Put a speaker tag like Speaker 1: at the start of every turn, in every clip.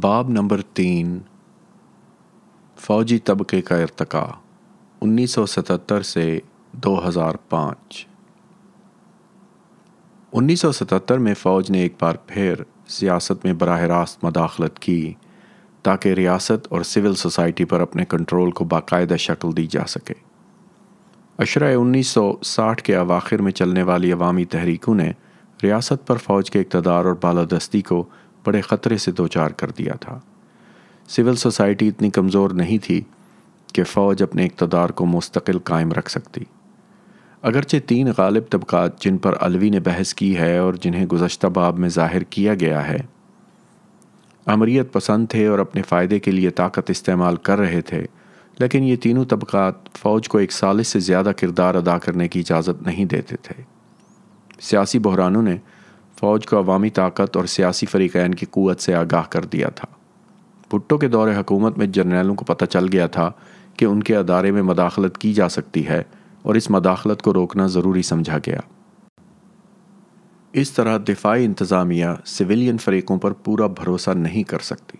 Speaker 1: باب نمبر تین فوجی طبقے کا ارتقا انیس سو ستتر سے دو ہزار پانچ انیس سو ستتر میں فوج نے ایک بار پھر سیاست میں براہ راست مداخلت کی تاکہ ریاست اور سول سوسائٹی پر اپنے کنٹرول کو باقاعدہ شکل دی جا سکے اشرہ انیس سو ساٹھ کے اواخر میں چلنے والی عوامی تحریکوں نے ریاست پر فوج کے اقتدار اور بالادستی کو بڑے خطرے سے دوچار کر دیا تھا سول سوسائٹی اتنی کمزور نہیں تھی کہ فوج اپنے اقتدار کو مستقل قائم رکھ سکتی اگرچہ تین غالب طبقات جن پر الوی نے بحث کی ہے اور جنہیں گزشتہ باب میں ظاہر کیا گیا ہے امریت پسند تھے اور اپنے فائدے کے لیے طاقت استعمال کر رہے تھے لیکن یہ تینوں طبقات فوج کو ایک سالس سے زیادہ کردار ادا کرنے کی اجازت نہیں دیتے تھے سیاسی بحرانوں نے فوج کو عوامی طاقت اور سیاسی فریقین کی قوت سے آگاہ کر دیا تھا بھٹو کے دور حکومت میں جرنیلوں کو پتہ چل گیا تھا کہ ان کے ادارے میں مداخلت کی جا سکتی ہے اور اس مداخلت کو روکنا ضروری سمجھا گیا اس طرح دفاعی انتظامیہ سویلین فریقوں پر پورا بھروسہ نہیں کر سکتی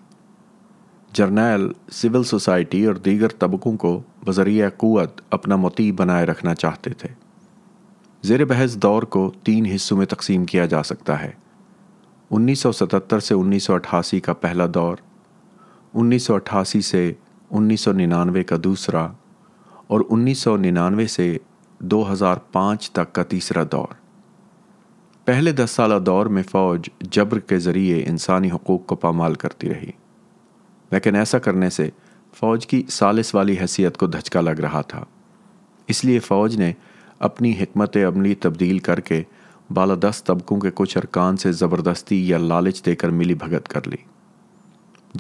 Speaker 1: جرنیل سول سوسائٹی اور دیگر طبقوں کو بذریعہ قوت اپنا مطیع بنائے رکھنا چاہتے تھے زیر بحث دور کو تین حصوں میں تقسیم کیا جا سکتا ہے انیس سو ستتر سے انیس سو اٹھاسی کا پہلا دور انیس سو اٹھاسی سے انیس سو ننانوے کا دوسرا اور انیس سو ننانوے سے دو ہزار پانچ تک کا تیسرا دور پہلے دس سالہ دور میں فوج جبر کے ذریعے انسانی حقوق کو پامال کرتی رہی لیکن ایسا کرنے سے فوج کی سالس والی حیثیت کو دھچکا لگ رہا تھا اس لیے فوج نے اپنی حکمت عملی تبدیل کر کے بالادست طبقوں کے کچھ ارکان سے زبردستی یا لالچ دے کر ملی بھگت کر لی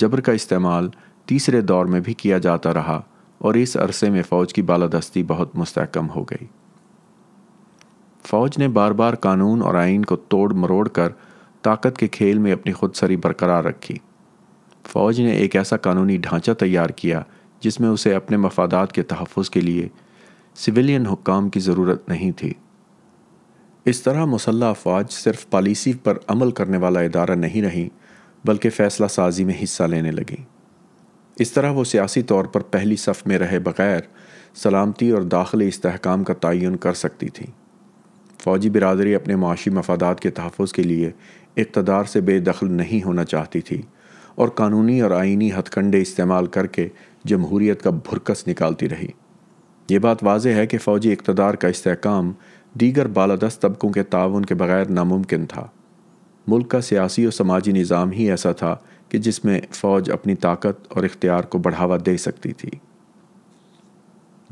Speaker 1: جبر کا استعمال تیسرے دور میں بھی کیا جاتا رہا اور اس عرصے میں فوج کی بالادستی بہت مستحکم ہو گئی فوج نے بار بار قانون اور آئین کو توڑ مروڑ کر طاقت کے کھیل میں اپنی خود سری برقرار رکھی فوج نے ایک ایسا قانونی ڈھانچہ تیار کیا جس میں اسے اپنے مفادات کے تحفظ کے لیے سویلین حکام کی ضرورت نہیں تھی اس طرح مسلح افواج صرف پالیسی پر عمل کرنے والا ادارہ نہیں رہی بلکہ فیصلہ سازی میں حصہ لینے لگیں اس طرح وہ سیاسی طور پر پہلی صف میں رہے بغیر سلامتی اور داخلی استحکام کا تعین کر سکتی تھی فوجی برادری اپنے معاشی مفادات کے تحفظ کے لیے اقتدار سے بے دخل نہیں ہونا چاہتی تھی اور قانونی اور آئینی ہتھ کنڈے استعمال کر کے جمہوریت کا بھرکس نکالتی رہی یہ بات واضح ہے کہ فوجی اقتدار کا استحکام دیگر بالادست طبقوں کے تعاون کے بغیر ناممکن تھا ملک کا سیاسی اور سماجی نظام ہی ایسا تھا کہ جس میں فوج اپنی طاقت اور اختیار کو بڑھاوا دے سکتی تھی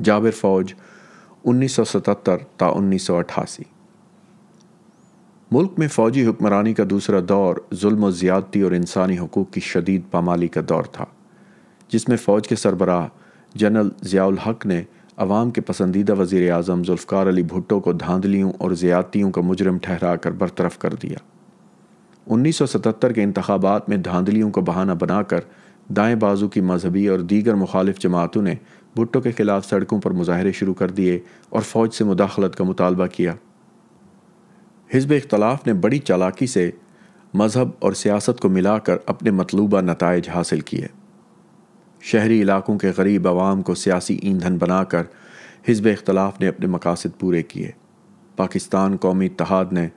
Speaker 1: جابر فوج انیس سو ستتر تا انیس سو اٹھاسی ملک میں فوجی حکمرانی کا دوسرا دور ظلم و زیادتی اور انسانی حقوق کی شدید پامالی کا دور تھا جس میں فوج کے سربراہ جنرل ضیاء الحق نے عوام کے پسندیدہ وزیر اعظم ذوالفقار علی بھٹو کو دھاندلیوں اور زیادتیوں کا مجرم ٹھہرا کر برطرف کر دیا انیس سو ستتر کے انتخابات میں دھاندلیوں کو بہانہ بنا کر دائیں بازو کی مذہبی اور دیگر مخالف جماعتوں نے بھٹو کے خلاف سڑکوں پر مظاہرے شروع کر دیے اور فوج سے مداخلت کا مطالبہ کیا حزب اختلاف نے بڑی چالاکی سے مذہب اور سیاست کو ملا کر اپنے مطلوبہ نتائج حاصل کیے شہری علاقوں کے غریب عوام کو سیاسی ایندھن بنا کر حزب اختلاف نے اپنے مقاصد پورے کیے پاکستان قومی اتحاد نے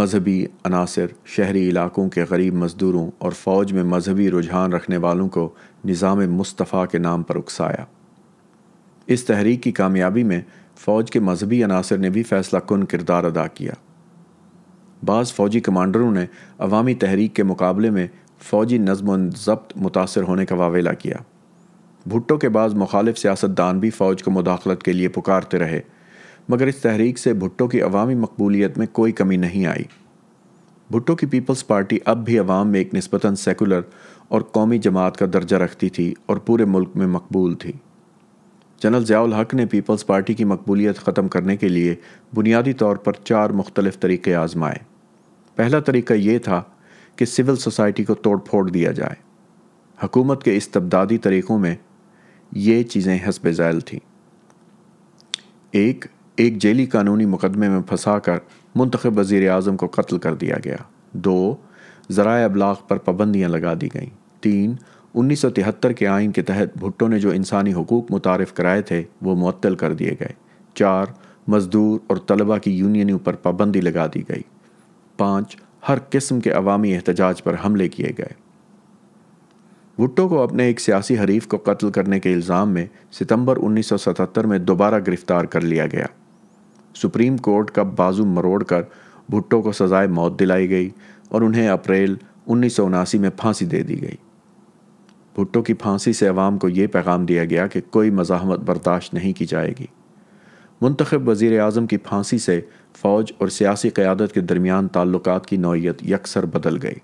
Speaker 1: مذہبی عناصر شہری علاقوں کے غریب مزدوروں اور فوج میں مذہبی رجحان رکھنے والوں کو نظام مصطفیٰ کے نام پر اکسایا اس تحریک کی کامیابی میں فوج کے مذہبی عناصر نے بھی فیصلہ کن کردار ادا کیا بعض فوجی کمانڈروں نے عوامی تحریک کے مقابلے میں فوجی نظم و ضبط متاثر ہونے کا واویلا کیا بھٹو کے بعض مخالف سیاستدان بھی فوج کو مداخلت کے لیے پکارتے رہے مگر اس تحریک سے بھٹو کی عوامی مقبولیت میں کوئی کمی نہیں آئی بھٹو کی پیپلز پارٹی اب بھی عوام میں ایک نسبتاً سیکولر اور قومی جماعت کا درجہ رکھتی تھی اور پورے ملک میں مقبول تھی جنرل ضیاء الحق نے پیپلز پارٹی کی مقبولیت ختم کرنے کے لیے بنیادی طور پر چار مختلف طریقے آزمائے پہلا طریقہ یہ تھا کہ سول سوسائٹی کو توڑ پھوڑ دیا جائے حکومت کے استبدادی طریقوں میں یہ چیزیں حسب ذائل تھیں ایک ایک جیلی قانونی مقدمے میں پھنسا کر منتخب وزیر اعظم کو قتل کر دیا گیا دو ذرائع ابلاغ پر پابندیاں لگا دی گئیں تین انیس سو تہتر کے آئین کے تحت بھٹو نے جو انسانی حقوق متعارف کرائے تھے وہ معطل کر دیے گئے چار مزدور اور طلبہ کی یونینوں پر پابندی لگا دی گئی پانچ ہر قسم کے عوامی احتجاج پر حملے کیے گئے بھٹو کو اپنے ایک سیاسی حریف کو قتل کرنے کے الزام میں ستمبر انیس سو ستہتر میں دوبارہ گرفتار کر لیا گیا سپریم کورٹ کا بازو مروڑ کر بھٹو کو سزائے موت دلائی گئی اور انہیں اپریل انیس سو اناسی میں پھانسی دے دی گئی بھٹو کی پھانسی سے عوام کو یہ پیغام دیا گیا کہ کوئی مزاحمت برداشت نہیں کی جائے گی منتخب وزیر اعظم کی پھانسی سے فوج اور سیاسی قیادت کے درمیان تعلقات کی نوعیت یکسر بدل گئی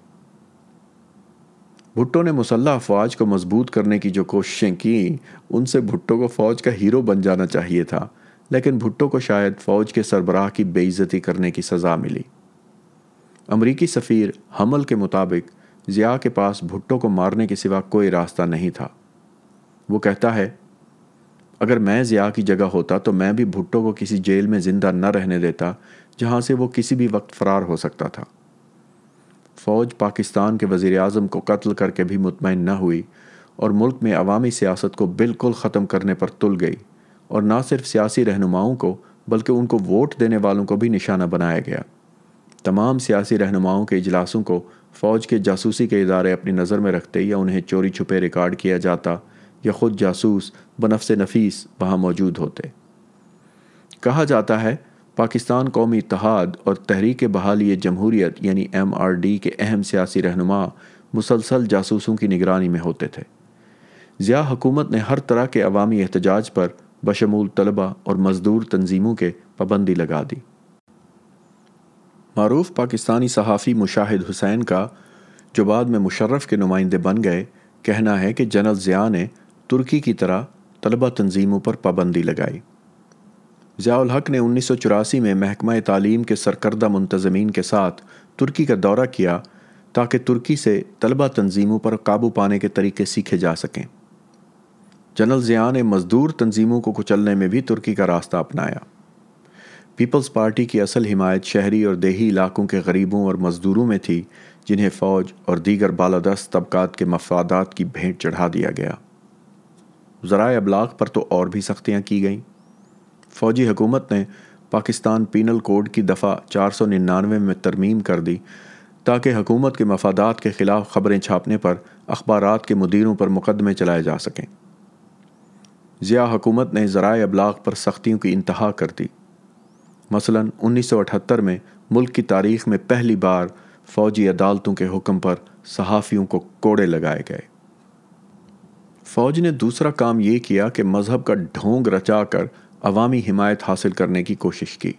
Speaker 1: بھٹو نے مسلح افواج کو مضبوط کرنے کی جو کوششیں کیں ان سے بھٹو کو فوج کا ہیرو بن جانا چاہیے تھا لیکن بھٹو کو شاید فوج کے سربراہ کی بے عزتی کرنے کی سزا ملی امریکی سفیر حمل کے مطابق ضیاء کے پاس بھٹو کو مارنے کے سوا کوئی راستہ نہیں تھا وہ کہتا ہے اگر میں ضیاء کی جگہ ہوتا تو میں بھی بھٹو کو کسی جیل میں زندہ نہ رہنے دیتا جہاں سے وہ کسی بھی وقت فرار ہو سکتا تھا فوج پاکستان کے وزیر اعظم کو قتل کر کے بھی مطمئن نہ ہوئی اور ملک میں عوامی سیاست کو بالکل ختم کرنے پر تل گئی اور نہ صرف سیاسی رہنماؤں کو بلکہ ان کو ووٹ دینے والوں کو بھی نشانہ بنایا گیا تمام سیاسی رہنماؤں کے اجلاسوں کو فوج کے جاسوسی کے ادارے اپنی نظر میں رکھتے یا انہیں چوری چھپے ریکارڈ کیا جاتا یا خود جاسوس بنفس نفیس وہاں موجود ہوتے کہا جاتا ہے پاکستان قومی اتحاد اور تحریک بحالی جمہوریت یعنی ایم آر ڈی کے اہم سیاسی رہنما مسلسل جاسوسوں کی نگرانی میں ہوتے تھے ضیاء حکومت نے ہر طرح کے عوامی احتجاج پر بشمول طلبہ اور مزدور تنظیموں کے پابندی لگا دی معروف پاکستانی صحافی مشاہد حسین کا جو بعد میں مشرف کے نمائندے بن گئے کہنا ہے کہ جنرل ضیاء نے ترکی کی طرح طلبہ تنظیموں پر پابندی لگائی ضیاء الحق نے انیس سو چوراسی میں محکمہ تعلیم کے سرکردہ منتظمین کے ساتھ ترکی کا دورہ کیا تاکہ ترکی سے طلبہ تنظیموں پر قابو پانے کے طریقے سیکھے جا سکیں جنرل ضیاء نے مزدور تنظیموں کو کچلنے میں بھی ترکی کا راستہ اپنایا پیپلز پارٹی کی اصل حمایت شہری اور دیہی علاقوں کے غریبوں اور مزدوروں میں تھی جنہیں فوج اور دیگر بالادست طبقات کے مفادات کی بھینٹ چڑھا دیا گیا ذرائع ابلاغ پر تو اور بھی سختیاں کی گئیں فوجی حکومت نے پاکستان پینل کوڈ کی دفعہ چار سو ننانوے میں ترمیم کر دی تاکہ حکومت کے مفادات کے خلاف خبریں چھاپنے پر اخبارات کے مدیروں پر مقدمے چلائے جا سکیں ضیاء حکومت نے ذرائع ابلاغ پر سختیوں کی انتہا کر دی مثلا انیس سو اٹھتر میں ملک کی تاریخ میں پہلی بار فوجی عدالتوں کے حکم پر صحافیوں کو کوڑے لگائے گئے فوج نے دوسرا کام یہ کیا کہ مذہب کا ڈھونگ رچا کر عوامی حمایت حاصل کرنے کی کوشش کی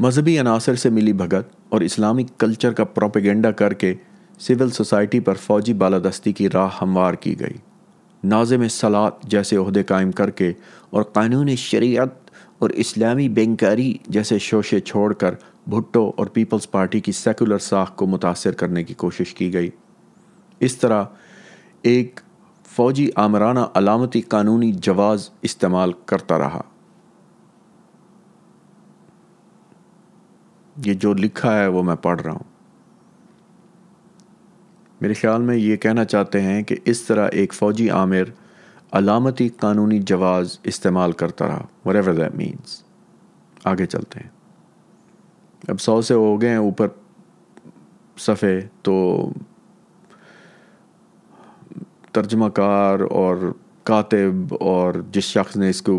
Speaker 1: مذہبی عناصر سے ملی بھگت اور اسلامی کلچر کا پروپیگنڈا کر کے سول سوسائٹی پر فوجی بالادستی کی راہ ہموار کی گئی نازم سلاد جیسے عہدے قائم کر کے اور قانون شریعت اور اسلامی بینکاری جیسے شوشے چھوڑ کر بھٹو اور پیپلز پارٹی کی سیکولر ساخ کو متاثر کرنے کی کوشش کی گئی اس طرح ایک فوجی آمرانہ علامتی قانونی جواز استعمال کرتا رہا یہ جو لکھا ہے وہ میں پڑھ رہا ہوں میرے خیال میں یہ کہنا چاہتے ہیں کہ اس طرح ایک فوجی عامر علامتی قانونی جواز استعمال کرتا رہا وٹ ایور دیٹ مینس آگے چلتے ہیں اب سو سے ہو گئے ہیں اوپر صفحے تو ترجمہ کار اور کاتب اور جس شخص نے اس کو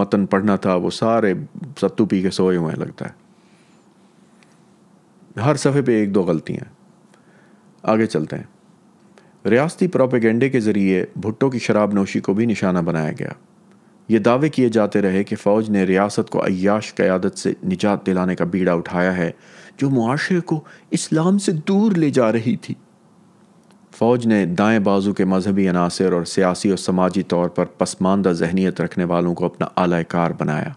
Speaker 1: متن پڑھنا تھا وہ سارے ستو پی کے سوئے ہوئے لگتا ہے ہر صفحے پہ ایک دو غلطیاں آگے چلتے ہیں ریاستی پروپیگنڈے کے ذریعے بھٹو کی شراب نوشی کو بھی نشانہ بنایا گیا یہ دعوے کیے جاتے رہے کہ فوج نے ریاست کو عیاش قیادت سے نجات دلانے کا بیڑا اٹھایا ہے جو معاشرے کو اسلام سے دور لے جا رہی تھی فوج نے دائیں بازو کے مذہبی عناصر اور سیاسی اور سماجی طور پر پسماندہ ذہنیت رکھنے والوں کو اپنا اعلی کار بنایا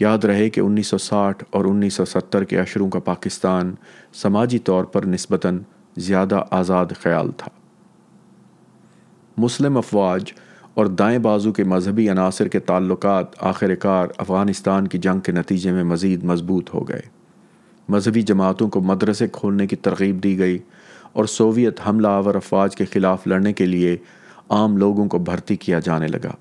Speaker 1: یاد رہے کہ انیس سو ساٹھ اور انیس سو ستر کے اشروں کا پاکستان سماجی طور پر نسبتاً زیادہ آزاد خیال تھا مسلم افواج اور دائیں بازو کے مذہبی عناصر کے تعلقات آخر کار افغانستان کی جنگ کے نتیجے میں مزید مضبوط ہو گئے مذہبی جماعتوں کو مدرسے کھولنے کی ترغیب دی گئی اور سوویت حملہ آور افواج کے خلاف لڑنے کے لیے عام لوگوں کو بھرتی کیا جانے لگا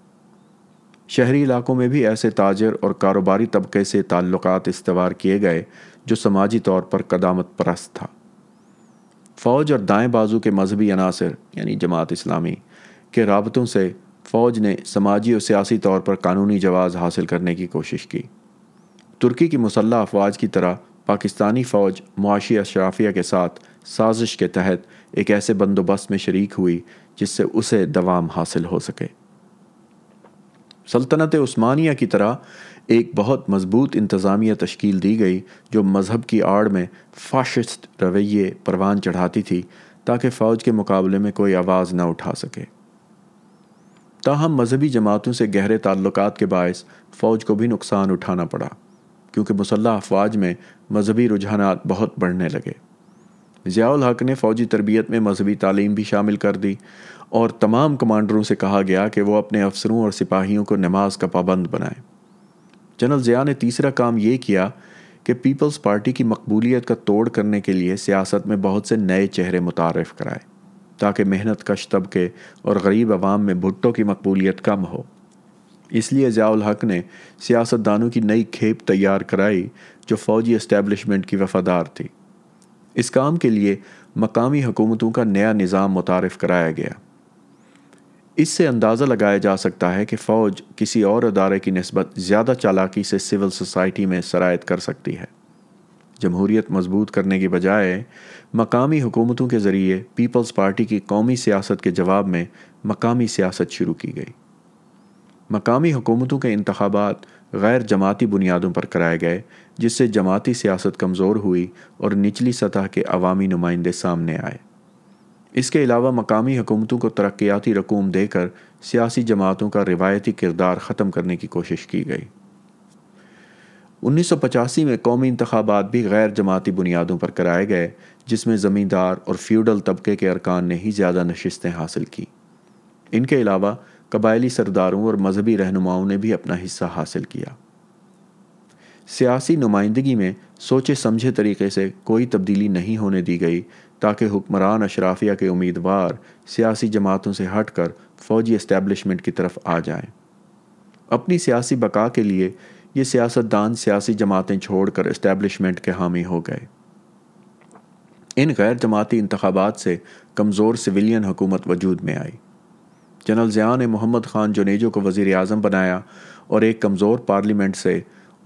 Speaker 1: شہری علاقوں میں بھی ایسے تاجر اور کاروباری طبقے سے تعلقات استوار کیے گئے جو سماجی طور پر قدامت پرست تھا فوج اور دائیں بازو کے مذہبی عناصر یعنی جماعت اسلامی کے رابطوں سے فوج نے سماجی اور سیاسی طور پر قانونی جواز حاصل کرنے کی کوشش کی ترکی کی مسلح افواج کی طرح پاکستانی فوج معاشی اشرافیہ کے ساتھ سازش کے تحت ایک ایسے بندوبست میں شریک ہوئی جس سے اسے دوام حاصل ہو سکے سلطنت عثمانیہ کی طرح ایک بہت مضبوط انتظامیہ تشکیل دی گئی جو مذہب کی آڑ میں فاشست رویے پروان چڑھاتی تھی تاکہ فوج کے مقابلے میں کوئی آواز نہ اٹھا سکے تاہم مذہبی جماعتوں سے گہرے تعلقات کے باعث فوج کو بھی نقصان اٹھانا پڑا کیونکہ مسلح افواج میں مذہبی رجحانات بہت بڑھنے لگے ضیاء الحق نے فوجی تربیت میں مذہبی تعلیم بھی شامل کر دی اور تمام کمانڈروں سے کہا گیا کہ وہ اپنے افسروں اور سپاہیوں کو نماز کا پابند بنائیں جنرل ضیاء نے تیسرا کام یہ کیا کہ پیپلز پارٹی کی مقبولیت کا توڑ کرنے کے لیے سیاست میں بہت سے نئے چہرے متعارف کرائے تاکہ محنت کش طبقے اور غریب عوام میں بھٹو کی مقبولیت کم ہو اس لیے ضیاء الحق نے سیاست دانوں کی نئی کھیپ تیار کرائی جو فوجی اسٹیبلشمنٹ کی وفادار تھی اس کام کے لیے مقامی حکومتوں کا نیا نظام متعارف کرایا گیا اس سے اندازہ لگایا جا سکتا ہے کہ فوج کسی اور ادارے کی نسبت زیادہ چالاکی سے سول سوسائٹی میں سرایت کر سکتی ہے جمہوریت مضبوط کرنے کی بجائے مقامی حکومتوں کے ذریعے پیپلز پارٹی کی قومی سیاست کے جواب میں مقامی سیاست شروع کی گئی مقامی حکومتوں کے انتخابات غیر جماعتی بنیادوں پر کرائے گئے جس سے جماعتی سیاست کمزور ہوئی اور نچلی سطح کے عوامی نمائندے سامنے آئے اس کے علاوہ مقامی حکومتوں کو ترقیاتی رقوم دے کر سیاسی جماعتوں کا روایتی کردار ختم کرنے کی کوشش کی گئی انیس سو پچاسی میں قومی انتخابات بھی غیر جماعتی بنیادوں پر کرائے گئے جس میں زمیندار اور فیوڈل طبقے کے ارکان نے ہی زیادہ نشستیں حاصل کی ان کے علاوہ قبائلی سرداروں اور مذہبی رہنماؤں نے بھی اپنا حصہ حاصل کیا سیاسی نمائندگی میں سوچے سمجھے طریقے سے کوئی تبدیلی نہیں ہونے دی گئی تاکہ حکمران اشرافیہ کے امیدوار سیاسی جماعتوں سے ہٹ کر فوجی اسٹیبلشمنٹ کی طرف آ جائیں اپنی سیاسی بقا کے لیے یہ سیاستدان سیاسی جماعتیں چھوڑ کر اسٹیبلشمنٹ کے حامی ہو گئے ان غیر جماعتی انتخابات سے کمزور سویلین حکومت وجود میں آئی جنرل ضیاء محمد خان جونیجو کو وزیر اعظم بنایا اور ایک کمزور پارلیمنٹ سے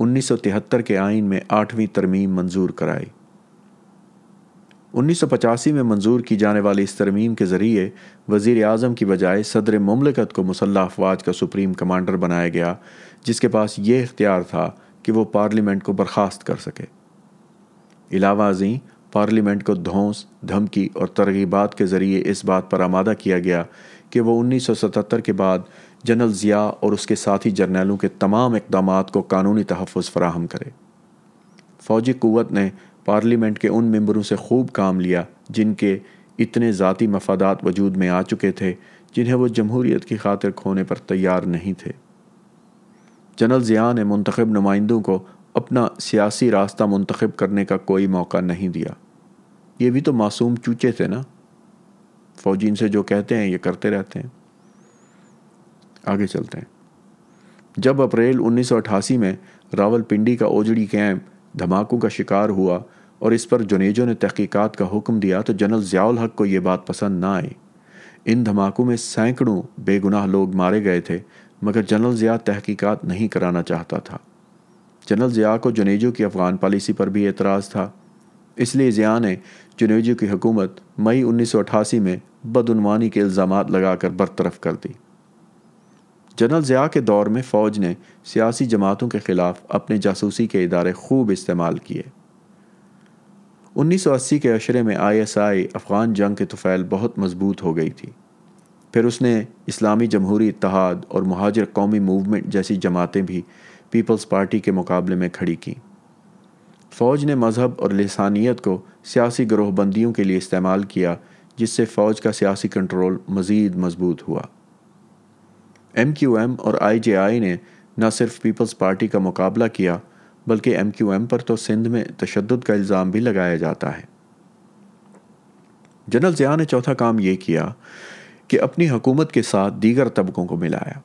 Speaker 1: انیس سو تہتر کے آئین میں آٹھویں ترمیم منظور کرائی انیس سو پچاسی میں منظور کی جانے والی اس ترمیم کے ذریعے وزیر اعظم کی بجائے صدر مملکت کو مسلح افواج کا سپریم کمانڈر بنایا گیا جس کے پاس یہ اختیار تھا کہ وہ پارلیمنٹ کو برخاست کر سکے علاوہ ازیں پارلیمنٹ کو دھونس دھمکی اور ترغیبات کے ذریعے اس بات پر آمادہ کیا گیا کہ وہ انیس سو ستتر کے بعد جنرل ضیاء اور اس کے ساتھی جرنیلوں کے تمام اقدامات کو قانونی تحفظ فراہم کرے فوجی قوت نے پارلیمنٹ کے ان ممبروں سے خوب کام لیا جن کے اتنے ذاتی مفادات وجود میں آ چکے تھے جنہیں وہ جمہوریت کی خاطر کھونے پر تیار نہیں تھے جنرل ضیاء نے منتخب نمائندوں کو اپنا سیاسی راستہ منتخب کرنے کا کوئی موقع نہیں دیا یہ بھی تو معصوم چوچے تھے نا فوجی ان سے جو کہتے ہیں یہ کرتے رہتے ہیں آگے چلتے ہیں جب اپریل انیس سو اٹھاسی میں راول پنڈی کا اوجڑی کیمپ دھماکوں کا شکار ہوا اور اس پر جنیجوں نے تحقیقات کا حکم دیا تو جنرل ضیاء الحق کو یہ بات پسند نہ آئی ان دھماکوں میں سینکڑوں بے گناہ لوگ مارے گئے تھے مگر جنرل ضیاء تحقیقات نہیں کرانا چاہتا تھا جنرل ضیاء کو جنیجو کی افغان پالیسی پر بھی اعتراض تھا اس لیے ضیاء نے جنیوجو کی حکومت مئی انیس سو اٹھاسی میں بدعنوانی کے الزامات لگا کر برطرف کر دی جنرل ضیاء کے دور میں فوج نے سیاسی جماعتوں کے خلاف اپنے جاسوسی کے ادارے خوب استعمال کیے انیس سو اسی کے عشرے میں آئی ایس آئی افغان جنگ کے طفیل بہت مضبوط ہو گئی تھی پھر اس نے اسلامی جمہوری اتحاد اور مہاجر قومی موومنٹ جیسی جماعتیں بھی پیپلز پارٹی کے مقابلے میں کھڑی کیں فوج نے مذہب اور لسانیت کو سیاسی گروہ بندیوں کے لیے استعمال کیا جس سے فوج کا سیاسی کنٹرول مزید مضبوط ہوا ایم کیو ایم اور آئی جے آئی نے نہ صرف پیپلز پارٹی کا مقابلہ کیا بلکہ ایم کیو ایم پر تو سندھ میں تشدد کا الزام بھی لگایا جاتا ہے جنرل ضیاء نے چوتھا کام یہ کیا کہ اپنی حکومت کے ساتھ دیگر طبقوں کو ملایا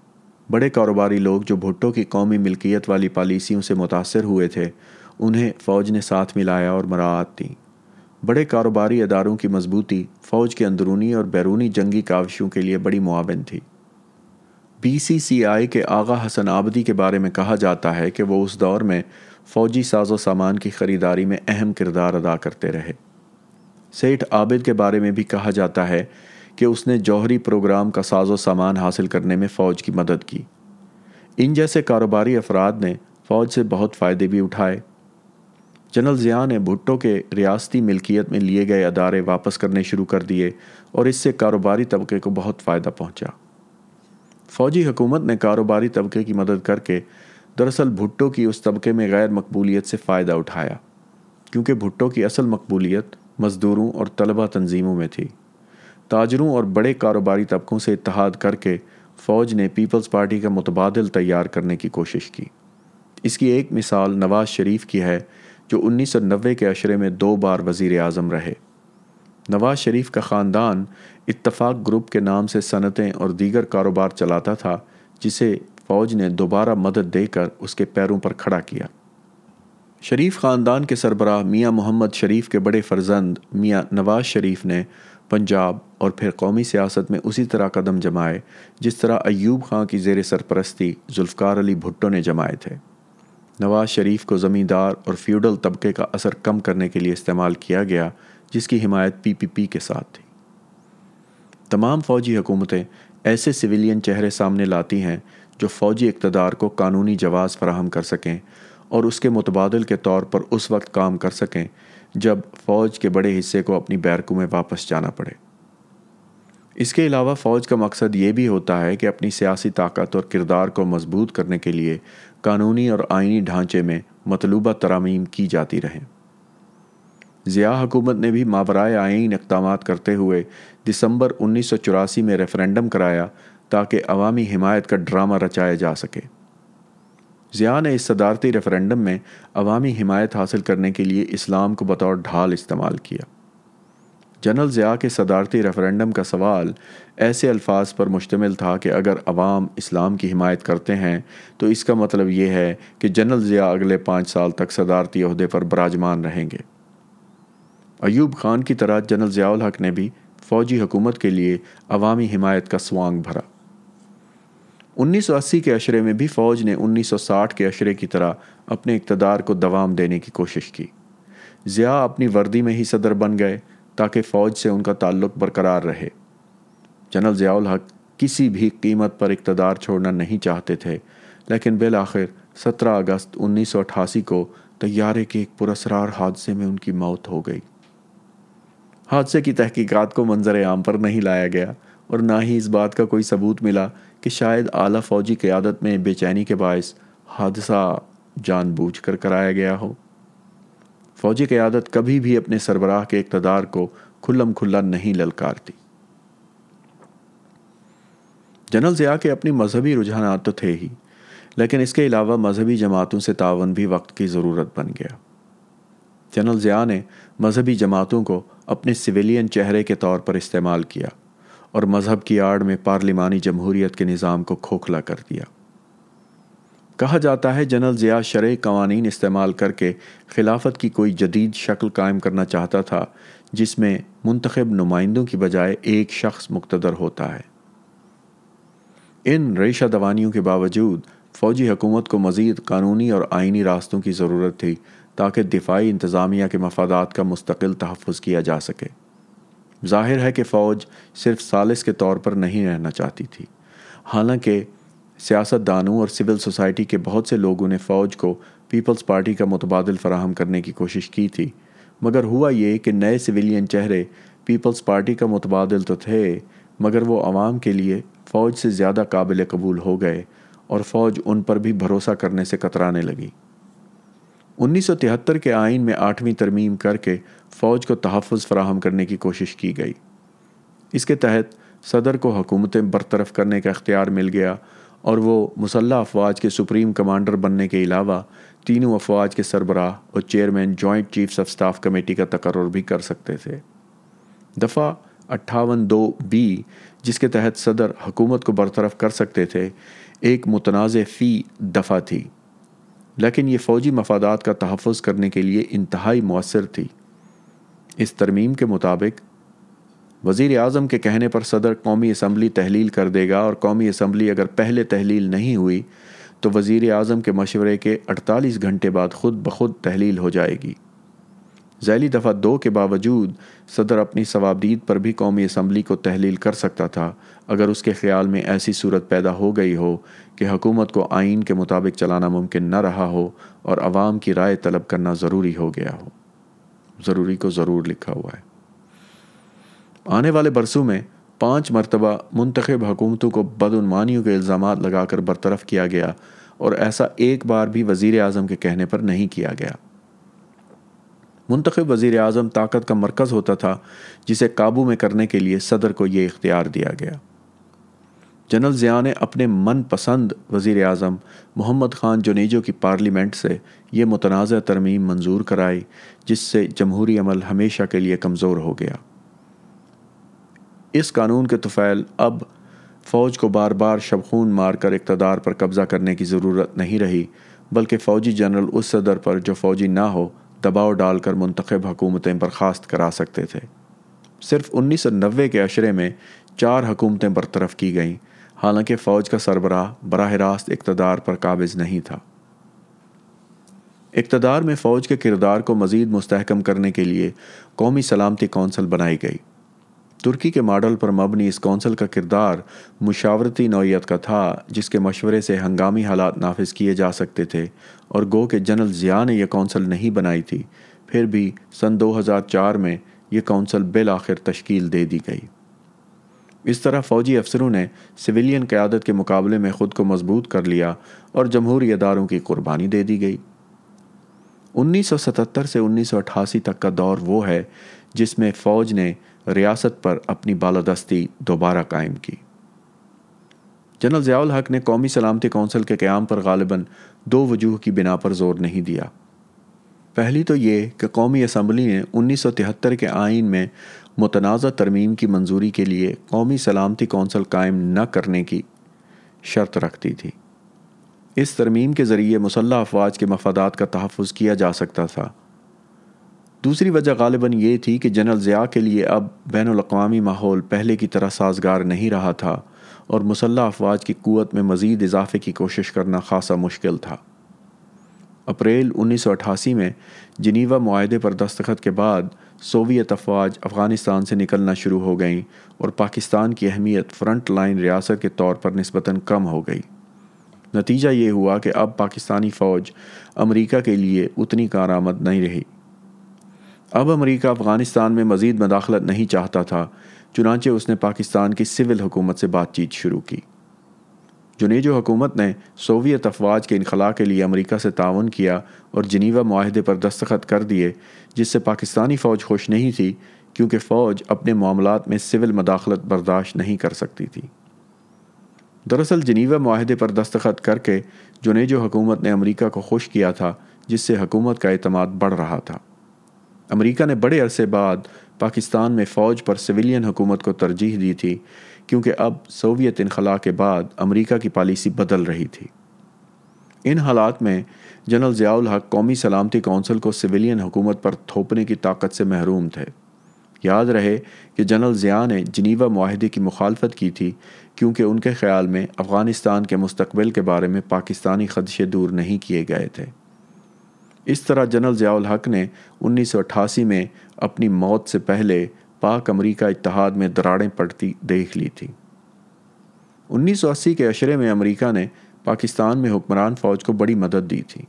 Speaker 1: بڑے کاروباری لوگ جو بھٹو کی قومی ملکیت والی پالیسیوں سے متاثر ہوئے تھے انہیں فوج نے ساتھ ملایا اور مراعات دیں بڑے کاروباری اداروں کی مضبوطی فوج کے اندرونی اور بیرونی جنگی کاوشوں کے لیے بڑی معاون تھی بی سی سی آئی کے آغا حسن آبدی کے بارے میں کہا جاتا ہے کہ وہ اس دور میں فوجی ساز و سامان کی خریداری میں اہم کردار ادا کرتے رہے سیٹھ عابد کے بارے میں بھی کہا جاتا ہے کہ اس نے جوہری پروگرام کا ساز و سامان حاصل کرنے میں فوج کی مدد کی ان جیسے کاروباری افراد نے فوج سے بہت فائدے بھی اٹھائے جنرل ضیاء نے بھٹو کے ریاستی ملکیت میں لیے گئے ادارے واپس کرنے شروع کر دیے اور اس سے کاروباری طبقے کو بہت فائدہ پہنچا فوجی حکومت نے کاروباری طبقے کی مدد کر کے دراصل بھٹو کی اس طبقے میں غیر مقبولیت سے فائدہ اٹھایا کیونکہ بھٹو کی اصل مقبولیت مزدوروں اور طلبہ تنظیموں میں تھی تاجروں اور بڑے کاروباری طبقوں سے اتحاد کر کے فوج نے پیپلز پارٹی کا متبادل تیار کرنے کی کوشش کی اس کی ایک مثال نواز شریف کی ہے جو انیس سو نوے کے اشرے میں دو بار وزیر اعظم رہے نواز شریف کا خاندان اتفاق گروپ کے نام سے صنعتیں اور دیگر کاروبار چلاتا تھا جسے فوج نے دوبارہ مدد دے کر اس کے پیروں پر کھڑا کیا شریف خاندان کے سربراہ میاں محمد شریف کے بڑے فرزند میاں نواز شریف نے پنجاب اور پھر قومی سیاست میں اسی طرح قدم جمائے جس طرح ایوب خان کی زیر سرپرستی ذوالفقار علی بھٹو نے جمائے تھے نواز شریف کو زمیندار اور فیوڈل طبقے کا اثر کم کرنے کے لیے استعمال کیا گیا جس کی حمایت پی پی پی کے ساتھ تھی تمام فوجی حکومتیں ایسے سویلین چہرے سامنے لاتی ہیں جو فوجی اقتدار کو قانونی جواز فراہم کر سکیں اور اس کے متبادل کے طور پر اس وقت کام کر سکیں جب فوج کے بڑے حصے کو اپنی بیرکوں میں واپس جانا پڑے اس کے علاوہ فوج کا مقصد یہ بھی ہوتا ہے کہ اپنی سیاسی طاقت اور کردار کو مضبوط کرنے کے لیے قانونی اور آئینی ڈھانچے میں مطلوبہ ترامیم کی جاتی رہیں ضیاء حکومت نے بھی ماورائے آئین اقدامات کرتے ہوئے دسمبر انیس سو چوراسی میں ریفرینڈم کرایا تاکہ عوامی حمایت کا ڈرامہ رچایا جا سکے ضیاء نے اس صدارتی ریفرینڈم میں عوامی حمایت حاصل کرنے کے لیے اسلام کو بطور ڈھال استعمال کیا جنرل ضیاء کے صدارتی ریفرینڈم کا سوال ایسے الفاظ پر مشتمل تھا کہ اگر عوام اسلام کی حمایت کرتے ہیں تو اس کا مطلب یہ ہے کہ جنرل ضیاء اگلے پانچ سال تک صدارتی عہدے پر براجمان رہیں گے ایوب خان کی طرح جنرل ضیاء الحق نے بھی فوجی حکومت کے لیے عوامی حمایت کا سوانگ بھرا انیس سو اسی کے اشرے میں بھی فوج نے انیس سو ساٹھ کے اشرے کی طرح اپنے اقتدار کو دوام دینے کی کوشش کی ضیاء اپنی وردی میں ہی صدر بن گئے تاکہ فوج سے ان کا تعلق برقرار رہے جنرل ضیاء الحق کسی بھی قیمت پر اقتدار چھوڑنا نہیں چاہتے تھے لیکن بالآخر سترہ اگست انیس سو اٹھاسی کو طیارے کے ایک پراسرار حادثے میں ان کی موت ہو گئی حادثے کی تحقیقات کو منظر عام پر نہیں لایا گیا اور نہ ہی اس بات کا کوئی ثبوت ملا کہ شاید اعلیٰ فوجی قیادت میں بے چینی کے باعث حادثہ جان بوجھ کر کرایا گیا ہو فوجی قیادت کبھی بھی اپنے سربراہ کے اقتدار کو کھلم کھلا نہیں للکارتی جنرل ضیاء کے اپنی مذہبی رجحانات تو تھے ہی لیکن اس کے علاوہ مذہبی جماعتوں سے تعاون بھی وقت کی ضرورت بن گیا جنرل ضیاء نے مذہبی جماعتوں کو اپنے سویلین چہرے کے طور پر استعمال کیا اور مذہب کی آڑ میں پارلیمانی جمہوریت کے نظام کو کھوکھلا کر دیا کہا جاتا ہے جنرل ضیاء شرع قوانین استعمال کر کے خلافت کی کوئی جدید شکل قائم کرنا چاہتا تھا جس میں منتخب نمائندوں کی بجائے ایک شخص مقتدر ہوتا ہے ان ریشہ دوانیوں کے باوجود فوجی حکومت کو مزید قانونی اور آئینی راستوں کی ضرورت تھی تاکہ دفاعی انتظامیہ کے مفادات کا مستقل تحفظ کیا جا سکے ظاہر ہے کہ فوج صرف سالس کے طور پر نہیں رہنا چاہتی تھی حالانکہ سیاست دانوں اور سول سوسائٹی کے بہت سے لوگوں نے فوج کو پیپلز پارٹی کا متبادل فراہم کرنے کی کوشش کی تھی مگر ہوا یہ کہ نئے سویلین چہرے پیپلز پارٹی کا متبادل تو تھے مگر وہ عوام کے لیے فوج سے زیادہ قابل قبول ہو گئے اور فوج ان پر بھی بھروسہ کرنے سے کترانے لگی انیس سو تہتر کے آئین میں آٹھویں ترمیم کر کے فوج کو تحفظ فراہم کرنے کی کوشش کی گئی اس کے تحت صدر کو حکومتیں برطرف کرنے کا اختیار مل گیا اور وہ مسلح افواج کے سپریم کمانڈر بننے کے علاوہ تینوں افواج کے سربراہ اور chairman joint chief of staff committee کا تقرر بھی کر سکتے تھے دفعہ اٹھاون دو بی جس کے تحت صدر حکومت کو برطرف کر سکتے تھے ایک متنازع فی دفعہ تھی لیکن یہ فوجی مفادات کا تحفظ کرنے کے لیے انتہائی مؤثر تھی اس ترمیم کے مطابق وزیر اعظم کے کہنے پر صدر قومی اسمبلی تحلیل کر دے گا اور قومی اسمبلی اگر پہلے تحلیل نہیں ہوئی تو وزیر اعظم کے مشورے کے 48 گھنٹے بعد خود بخود تحلیل ہو جائے گی ذیلی دفعہ دو کے باوجود صدر اپنی ثوابدید پر بھی قومی اسمبلی کو تحلیل کر سکتا تھا اگر اس کے خیال میں ایسی صورت پیدا ہو گئی ہو کہ حکومت کو آئین کے مطابق چلانا ممکن نہ رہا ہو اور عوام کی رائے طلب کرنا ضروری ہو گیا ہو ضروری کو ضرور لکھا ہوا ہے آنے والے برسوں میں پانچ مرتبہ منتخب حکومتوں کو بدعنوانیوں کے الزامات لگا کر برطرف کیا گیا اور ایسا ایک بار بھی وزیر اعظم کے کہنے پر نہیں کیا گیا منتخب وزیر اعظم طاقت کا مرکز ہوتا تھا جسے قابو میں کرنے کے لیے صدر کو یہ اختیار دیا گیا جنرل ضیاء نے اپنے من پسند وزیر اعظم محمد خان جونیجو کی پارلیمنٹ سے یہ متنازع ترمیم منظور کرائی جس سے جمہوری عمل ہمیشہ کے لیے کمزور ہو گیا اس قانون کے طفیل اب فوج کو بار بار شبخون مار کر اقتدار پر قبضہ کرنے کی ضرورت نہیں رہی بلکہ فوجی جنرل اس صدر پر جو فوجی نہ ہو دباؤ ڈال کر منتخب حکومتیں برخواست کرا سکتے تھے صرف انیس سو نوے کے اشرے میں چار حکومتیں برطرف کی گئیں حالانکہ فوج کا سربراہ براہ راست اقتدار پر قابض نہیں تھا اقتدار میں فوج کے کردار کو مزید مستحکم کرنے کے لیے قومی سلامتی کونسل بنائی گئی ترکی کے ماڈل پر مبنی اس کونسل کا کردار مشاورتی نوعیت کا تھا جس کے مشورے سے ہنگامی حالات نافذ کیے جا سکتے تھے اور گو کہ جنرل ضیاء نے یہ کونسل نہیں بنائی تھی پھر بھی سن دو ہزار چار میں یہ کونسل بالآخر تشکیل دے دی گئی اس طرح فوجی افسروں نے سویلین قیادت کے مقابلے میں خود کو مضبوط کر لیا اور جمہوری اداروں کی قربانی دے دی گئی انیس سو ستتر سے انیس سو اٹھاسی تک کا دور وہ ہے جس میں فوج نے ریاست پر اپنی بالادستی دوبارہ قائم کی جنرل ضیاء الحق نے قومی سلامتی کونسل کے قیام پر غالباً دو وجوہ کی بنا پر زور نہیں دیا پہلی تو یہ کہ قومی اسمبلی نے انیس سو تہتر کے آئین میں متنازع ترمیم کی منظوری کے لیے قومی سلامتی کونسل قائم نہ کرنے کی شرط رکھتی تھی اس ترمیم کے ذریعے مسلح افواج کے مفادات کا تحفظ کیا جا سکتا تھا دوسری وجہ غالباً یہ تھی کہ جنرل ضیاء کے لیے اب بین الاقوامی ماحول پہلے کی طرح سازگار نہیں رہا تھا اور مسلح افواج کی قوت میں مزید اضافے کی کوشش کرنا خاصا مشکل تھا اپریل انیس سو اٹھاسی میں جنیوا معاہدے پر دستخط کے بعد سوویت افواج افغانستان سے نکلنا شروع ہو گئیں اور پاکستان کی اہمیت فرنٹ لائن ریاست کے طور پر نسبتاً کم ہو گئی نتیجہ یہ ہوا کہ اب پاکستانی فوج امریکہ کے لیے اتنی کارآمد نہیں رہی اب امریکہ افغانستان میں مزید مداخلت نہیں چاہتا تھا چنانچہ اس نے پاکستان کی سول حکومت سے بات چیت شروع کی جنیجو حکومت نے سوویت افواج کے انخلا کے لیے امریکہ سے تعاون کیا اور جنیوا معاہدے پر دستخط کر دیے جس سے پاکستانی فوج خوش نہیں تھی کیونکہ فوج اپنے معاملات میں سول مداخلت برداشت نہیں کر سکتی تھی دراصل جنیوا معاہدے پر دستخط کر کے جنیجو حکومت نے امریکہ کو خوش کیا تھا جس سے حکومت کا اعتماد بڑھ رہا تھا امریکہ نے بڑے عرصے بعد پاکستان میں فوج پر سویلین حکومت کو ترجیح دی تھی کیونکہ اب سوویت انخلا کے بعد امریکہ کی پالیسی بدل رہی تھی ان حالات میں جنرل ضیاء الحق قومی سلامتی کونسل کو سویلین حکومت پر تھوپنے کی طاقت سے محروم تھے یاد رہے کہ جنرل ضیاء نے جنیوا معاہدے کی مخالفت کی تھی کیونکہ ان کے خیال میں افغانستان کے مستقبل کے بارے میں پاکستانی خدشے دور نہیں کیے گئے تھے اس طرح جنرل ضیاء الحق نے انیس سو اٹھاسی میں اپنی موت سے پہلے پاک امریکہ اتحاد میں دراڑیں پڑتی دیکھ لی تھی انیس سو اسی کے اشرے میں امریکہ نے پاکستان میں حکمران فوج کو بڑی مدد دی تھی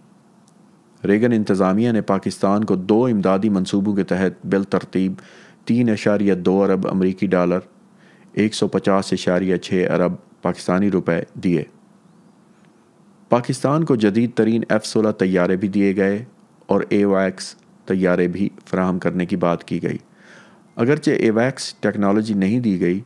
Speaker 1: ریگن انتظامیہ نے پاکستان کو دو امدادی منصوبوں کے تحت بالترتیب ترتیب تین اشاریہ دو ارب امریکی ڈالر ایک سو پچاس اشاریہ چھ ارب پاکستانی روپے دیے پاکستان کو جدید ترین ایف سولہ طیارے بھی دیے گئے اور اے ویکس طیارے بھی فراہم کرنے کی بات کی گئی اگرچہ اے ویکس ٹیکنالوجی نہیں دی گئی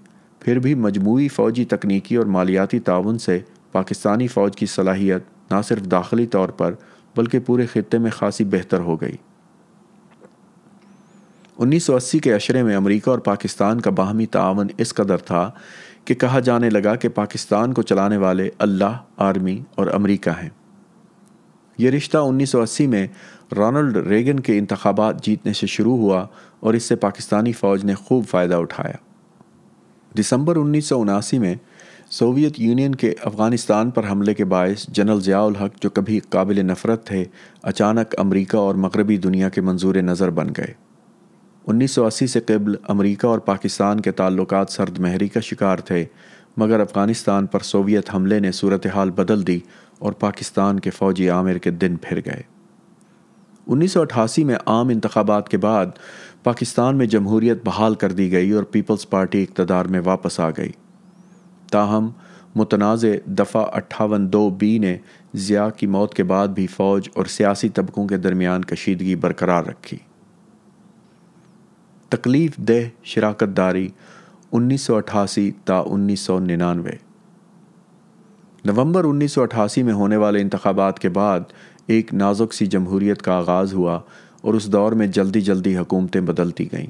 Speaker 1: پھر بھی مجموعی فوجی تکنیکی اور مالیاتی تعاون سے پاکستانی فوج کی صلاحیت نہ صرف داخلی طور پر بلکہ پورے خطے میں خاصی بہتر ہو گئی انیس سو اسی کے اشرے میں امریکہ اور پاکستان کا باہمی تعاون اس قدر تھا کہ کہا جانے لگا کہ پاکستان کو چلانے والے اللہ آرمی اور امریکہ ہیں یہ رشتہ انیس سو اسی میں رونلڈ ریگن کے انتخابات جیتنے سے شروع ہوا اور اس سے پاکستانی فوج نے خوب فائدہ اٹھایا دسمبر انیس سو اناسی میں سوویت یونین کے افغانستان پر حملے کے باعث جنرل ضیاء الحق جو کبھی قابل نفرت تھے اچانک امریکہ اور مغربی دنیا کے منظور نظر بن گئے انیس سو اسی سے قبل امریکہ اور پاکستان کے تعلقات سرد مہری کا شکار تھے مگر افغانستان پر سوویت حملے نے صورتحال بدل دی اور پاکستان کے فوجی عامر کے دن پھر گئے انیس سو اٹھاسی میں عام انتخابات کے بعد پاکستان میں جمہوریت بحال کر دی گئی اور پیپلز پارٹی اقتدار میں واپس آ گئی تاہم متنازع دفعہ اٹھاون دو بی نے ضیاء کی موت کے بعد بھی فوج اور سیاسی طبقوں کے درمیان کشیدگی برقرار رکھی تکلیف دہ شراکت داری انیس سو اٹھاسی تا انیس سو ننانوے نومبر انیس سو اٹھاسی میں ہونے والے انتخابات کے بعد ایک نازک سی جمہوریت کا آغاز ہوا اور اس دور میں جلدی جلدی حکومتیں بدلتی گئیں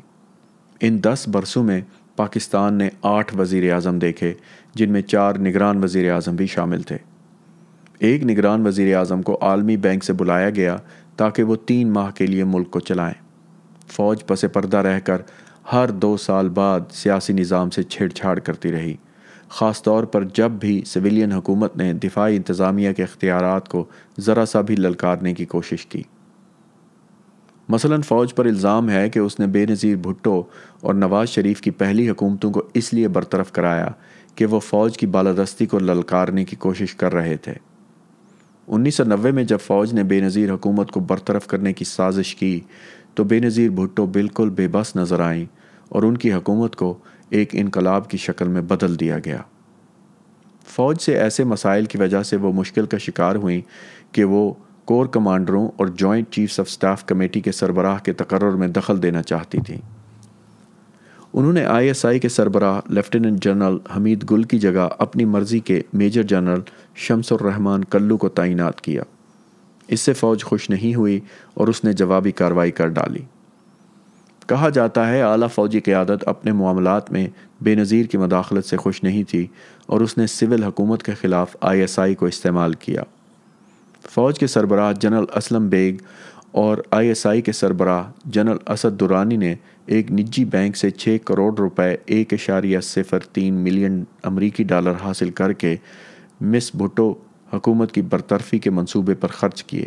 Speaker 1: ان دس برسوں میں پاکستان نے آٹھ وزیر اعظم دیکھے جن میں چار نگران وزیر اعظم بھی شامل تھے ایک نگران وزیر اعظم کو عالمی بینک سے بلایا گیا تاکہ وہ تین ماہ کے لیے ملک کو چلائیں فوج پس پردہ رہ کر ہر دو سال بعد سیاسی نظام سے چھیڑ چھاڑ کرتی رہی خاص طور پر جب بھی سویلین حکومت نے دفاعی انتظامیہ کے اختیارات کو ذرا سا بھی للکارنے کی کوشش کی مثلا فوج پر الزام ہے کہ اس نے بے نظیر بھٹو اور نواز شریف کی پہلی حکومتوں کو اس لیے برطرف کرایا کہ وہ فوج کی بالادستی کو للکارنے کی کوشش کر رہے تھے انیس سو نوے میں جب فوج نے بے نظیر حکومت کو برطرف کرنے کی سازش کی تو بے نظیر بھٹو بالکل بے بس نظر آئیں اور ان کی حکومت کو ایک انقلاب کی شکل میں بدل دیا گیا فوج سے ایسے مسائل کی وجہ سے وہ مشکل کا شکار ہوئیں کہ وہ کور کمانڈروں اور joint chief of staff committee کے سربراہ کے تقرر میں دخل دینا چاہتی تھیں انہوں نے آئی ایس آئی کے سربراہ لیفٹیننٹ جنرل حمید گل کی جگہ اپنی مرضی کے میجر جنرل شمس الرحمن کلو کو تعینات کیا اس سے فوج خوش نہیں ہوئی اور اس نے جوابی کارروائی کر ڈالی کہا جاتا ہے اعلیٰ فوجی قیادت اپنے معاملات میں بے نظیر کی مداخلت سے خوش نہیں تھی اور اس نے سول حکومت کے خلاف آئی ایس آئی کو استعمال کیا فوج کے سربراہ جنرل اسلم بیگ اور آئی ایس آئی کے سربراہ جنرل اسد دورانی نے ایک نجی بینک سے چھ کروڑ روپے ایک اشاریہ صفر تین ملین امریکی ڈالر حاصل کر کے مس بھٹو حکومت کی برطرفی کے منصوبے پر خرچ کیے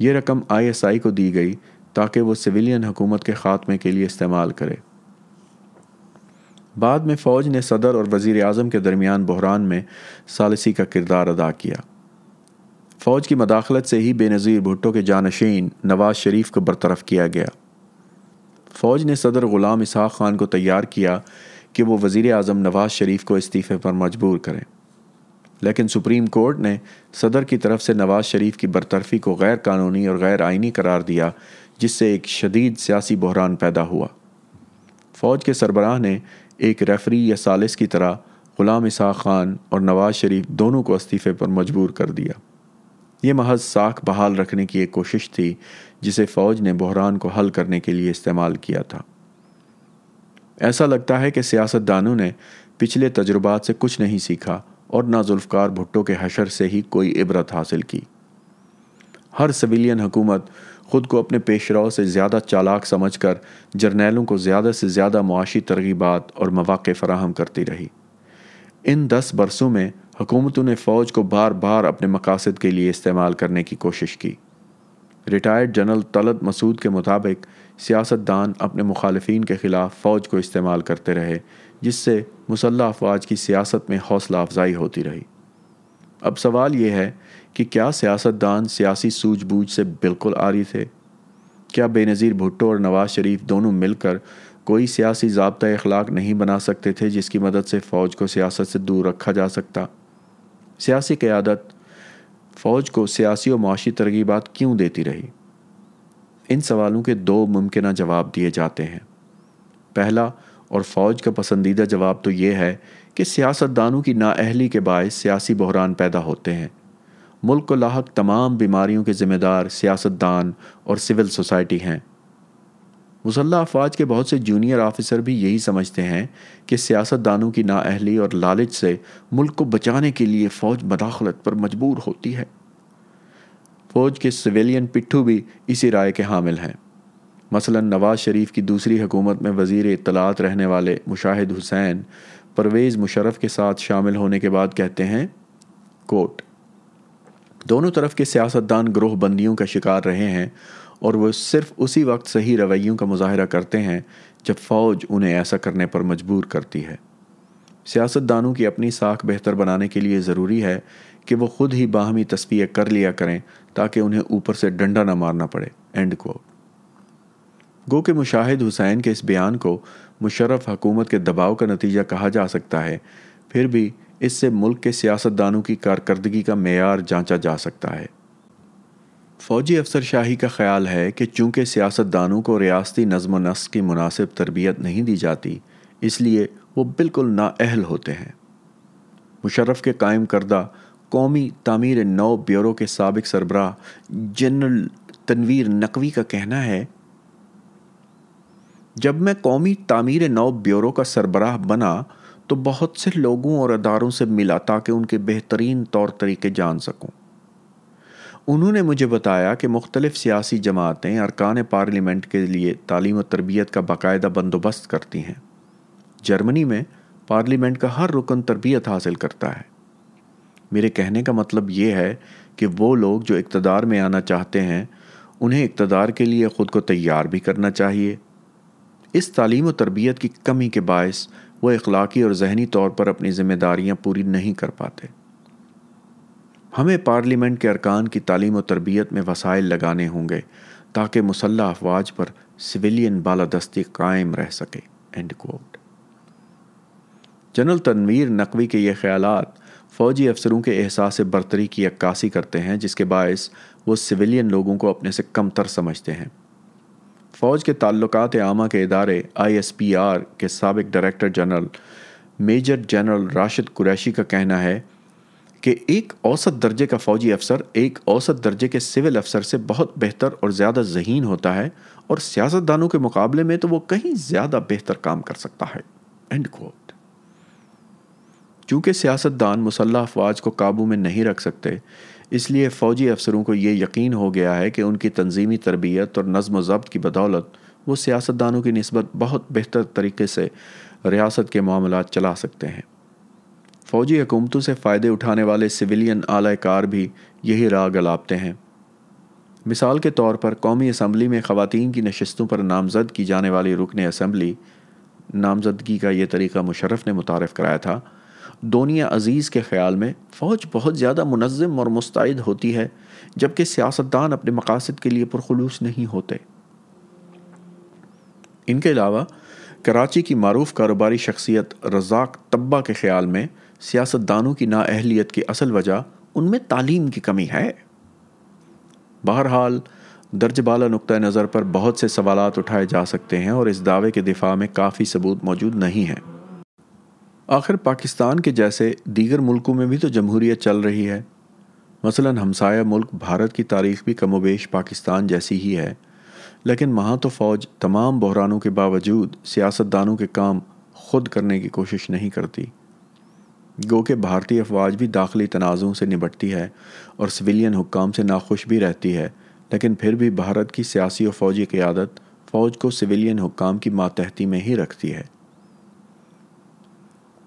Speaker 1: یہ رقم آئی ایس آئی کو دی گئی تاکہ وہ سویلین حکومت کے خاتمے کے لیے استعمال کرے بعد میں فوج نے صدر اور وزیر اعظم کے درمیان بحران میں ثالثی کا کردار ادا کیا فوج کی مداخلت سے ہی بے نظیر بھٹو کے جانشین نواز شریف کو برطرف کیا گیا فوج نے صدر غلام اسحاق خان کو تیار کیا کہ وہ وزیر اعظم نواز شریف کو استعفے پر مجبور کریں لیکن سپریم کورٹ نے صدر کی طرف سے نواز شریف کی برطرفی کو غیر قانونی اور غیر آئینی قرار دیا جس سے ایک شدید سیاسی بحران پیدا ہوا فوج کے سربراہ نے ایک ریفری یا سالس کی طرح غلام اسحاق خان اور نواز شریف دونوں کو استعفے پر مجبور کر دیا یہ محض ساکھ بحال رکھنے کی ایک کوشش تھی جسے فوج نے بحران کو حل کرنے کے لیے استعمال کیا تھا ایسا لگتا ہے کہ سیاستدانوں نے پچھلے تجربات سے کچھ نہیں سیکھا اور نہ ذوالفقار بھٹو کے حشر سے ہی کوئی عبرت حاصل کی ہر سویلین حکومت خود کو اپنے پیش رو سے زیادہ چالاک سمجھ کر جرنیلوں کو زیادہ سے زیادہ معاشی ترغیبات اور مواقع فراہم کرتی رہی ان دس برسوں میں حکومتوں نے فوج کو بار بار اپنے مقاصد کے لیے استعمال کرنے کی کوشش کی ریٹائرڈ جنرل طلت مسعود کے مطابق سیاست دان اپنے مخالفین کے خلاف فوج کو استعمال کرتے رہے جس سے مسلح افواج کی سیاست میں حوصلہ افزائی ہوتی رہی اب سوال یہ ہے کہ کیا سیاست دان سیاسی سوجھ بوجھ سے بالکل آری تھے کیا بے نظیر بھٹو اور نواز شریف دونوں مل کر کوئی سیاسی ضابطۂ اخلاق نہیں بنا سکتے تھے جس کی مدد سے فوج کو سیاست سے دور رکھا جا سکتا سیاسی قیادت فوج کو سیاسی و معاشی ترغیبات کیوں دیتی رہی ان سوالوں کے دو ممکنہ جواب دیے جاتے ہیں پہلا اور فوج کا پسندیدہ جواب تو یہ ہے کہ سیاست دانوں کی نااہلی کے باعث سیاسی بحران پیدا ہوتے ہیں ملک کو لاحق تمام بیماریوں کے ذمہ دار سیاست دان اور سول سوسائٹی ہیں مسلح افواج کے بہت سے جونیئر آفیسر بھی یہی سمجھتے ہیں کہ سیاست دانوں کی نااہلی اور لالچ سے ملک کو بچانے کے لیے فوج مداخلت پر مجبور ہوتی ہے فوج کے سویلین پٹھو بھی اسی رائے کے حامل ہیں مثلا نواز شریف کی دوسری حکومت میں وزیر اطلاعات رہنے والے مشاہد حسین پرویز مشرف کے ساتھ شامل ہونے کے بعد کہتے ہیں کوٹ دونوں طرف کے سیاستدان گروہ بندیوں کا شکار رہے ہیں اور وہ صرف اسی وقت صحیح رویوں کا مظاہرہ کرتے ہیں جب فوج انہیں ایسا کرنے پر مجبور کرتی ہے سیاستدانوں کی اپنی ساکھ بہتر بنانے کے لیے ضروری ہے کہ وہ خود ہی باہمی تصفیہ کر لیا کریں تاکہ انہیں اوپر سے ڈنڈا نہ مارنا پڑے اینڈ کوٹ گو کہ مشاہد حسین کے اس بیان کو مشرف حکومت کے دباؤ کا نتیجہ کہا جا سکتا ہے پھر بھی اس سے ملک کے سیاستدانوں کی کارکردگی کا معیار جانچا جا سکتا ہے فوجی افسر شاہی کا خیال ہے کہ چونکہ سیاستدانوں کو ریاستی نظم و نسق کی مناسب تربیت نہیں دی جاتی اس لیے وہ بالکل نااہل ہوتے ہیں مشرف کے قائم کردہ قومی تعمیر نو بیورو کے سابق سربراہ جنرل تنویر نقوی کا کہنا ہے جب میں قومی تعمیر نو بیورو کا سربراہ بنا تو بہت سے لوگوں اور اداروں سے ملا تاکہ ان کے بہترین طور طریقے جان سکوں انہوں نے مجھے بتایا کہ مختلف سیاسی جماعتیں ارکان پارلیمنٹ کے لیے تعلیم و تربیت کا باقاعدہ بندوبست کرتی ہیں جرمنی میں پارلیمنٹ کا ہر رکن تربیت حاصل کرتا ہے میرے کہنے کا مطلب یہ ہے کہ وہ لوگ جو اقتدار میں آنا چاہتے ہیں انہیں اقتدار کے لیے خود کو تیار بھی کرنا چاہیے اس تعلیم و تربیت کی کمی کے باعث وہ اخلاقی اور ذہنی طور پر اپنی ذمہ داریاں پوری نہیں کر پاتے ہمیں پارلیمنٹ کے ارکان کی تعلیم و تربیت میں وسائل لگانے ہوں گے تاکہ مسلح افواج پر سویلین بالادستی قائم رہ سکے end quote general Tanvir Naqvi کے یہ خیالات فوجی افسروں کے احساس برتری کی عکاسی کرتے ہیں جس کے باعث وہ سویلین لوگوں کو اپنے سے کم تر سمجھتے ہیں فوج کے تعلقات عامہ کے ادارے آئی ایس پی آر کے سابق director general major general Rashid Qureshi کا کہنا ہے کہ ایک اوسط درجے کا فوجی افسر ایک اوسط درجے کے سول افسر سے بہت بہتر اور زیادہ ذہین ہوتا ہے اور سیاست دانوں کے مقابلے میں تو وہ کہیں زیادہ بہتر کام کر سکتا ہے اینڈ کوٹ چونکہ سیاست دان مسلح افواج کو قابو میں نہیں رکھ سکتے اس لیے فوجی افسروں کو یہ یقین ہو گیا ہے کہ ان کی تنظیمی تربیت اور نظم و ضبط کی بدولت وہ سیاستدانوں کی نسبت بہت بہتر طریقے سے ریاست کے معاملات چلا سکتے ہیں فوجی حکومتوں سے فائدے اٹھانے والے سویلین اعلی کار بھی یہی راہ گلاپتے ہیں مثال کے طور پر قومی اسمبلی میں خواتین کی نشستوں پر نامزد کی جانے والی رکن اسمبلی نامزدگی کا یہ طریقہ مشرف نے متعارف کرایا تھا دونیا عزیز کے خیال میں فوج بہت زیادہ منظم اور مستعد ہوتی ہے جبکہ سیاستدان اپنے مقاصد کے لیے پرخلوص نہیں ہوتے ان کے علاوہ کراچی کی معروف کاروباری شخصیت رزاق طباء کے خیال میں سیاستدانوں کی نااہلیت کی اصل وجہ ان میں تعلیم کی کمی ہے بہرحال درج بالا نقطہ نظر پر بہت سے سوالات اٹھائے جا سکتے ہیں اور اس دعوے کے دفاع میں کافی ثبوت موجود نہیں ہیں آخر پاکستان کے جیسے دیگر ملکوں میں بھی تو جمہوریت چل رہی ہے مثلا ہمسایہ ملک بھارت کی تاریخ بھی کم و بیش پاکستان جیسی ہی ہے لیکن وہاں تو فوج تمام بحرانوں کے باوجود سیاستدانوں کے کام خود کرنے کی کوشش نہیں کرتی گو کہ بھارتی افواج بھی داخلی تنازعوں سے نبٹتی ہے اور سویلین حکام سے ناخوش بھی رہتی ہے لیکن پھر بھی بھارت کی سیاسی و فوجی قیادت فوج کو سویلین حکام کی ماتحتی میں ہی رکھتی ہے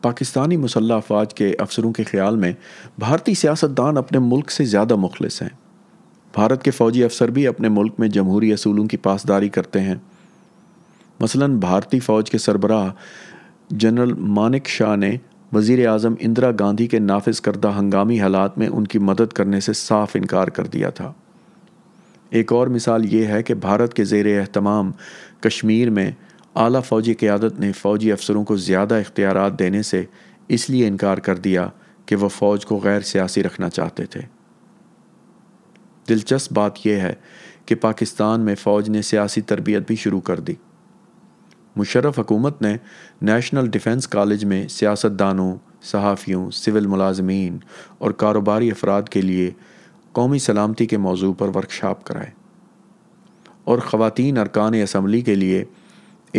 Speaker 1: پاکستانی مسلح افواج کے افسروں کے خیال میں بھارتی سیاستدان اپنے ملک سے زیادہ مخلص ہیں بھارت کے فوجی افسر بھی اپنے ملک میں جمہوری اصولوں کی پاسداری کرتے ہیں مثلا بھارتی فوج کے سربراہ جنرل مانک شاہ نے وزیر اعظم اندرا گاندھی کے نافذ کردہ ہنگامی حالات میں ان کی مدد کرنے سے صاف انکار کر دیا تھا ایک اور مثال یہ ہے کہ بھارت کے زیر اہتمام کشمیر میں اعلیٰ فوجی قیادت نے فوجی افسروں کو زیادہ اختیارات دینے سے اس لیے انکار کر دیا کہ وہ فوج کو غیر سیاسی رکھنا چاہتے تھے دلچسپ بات یہ ہے کہ پاکستان میں فوج نے سیاسی تربیت بھی شروع کر دی مشرف حکومت نے نیشنل ڈیفنس کالج میں سیاست دانوں صحافیوں سول ملازمین اور کاروباری افراد کے لیے قومی سلامتی کے موضوع پر ورکشاپ کرائے اور خواتین ارکان اسمبلی کے لیے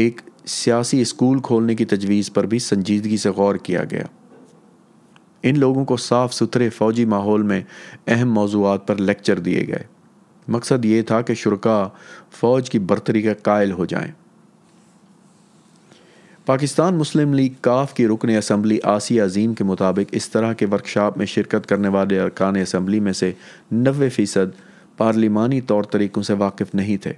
Speaker 1: ایک سیاسی اسکول کھولنے کی تجویز پر بھی سنجیدگی سے غور کیا گیا ان لوگوں کو صاف ستھرے فوجی ماحول میں اہم موضوعات پر لیکچر دیے گئے مقصد یہ تھا کہ شرکا فوج کی برتری کا قائل ہو جائیں پاکستان مسلم لیگ کاف کی رکن اسمبلی آسی عظیم کے مطابق اس طرح کے ورکشاپ میں شرکت کرنے والے ارکان اسمبلی میں سے نوے فیصد پارلیمانی طور طریقوں سے واقف نہیں تھے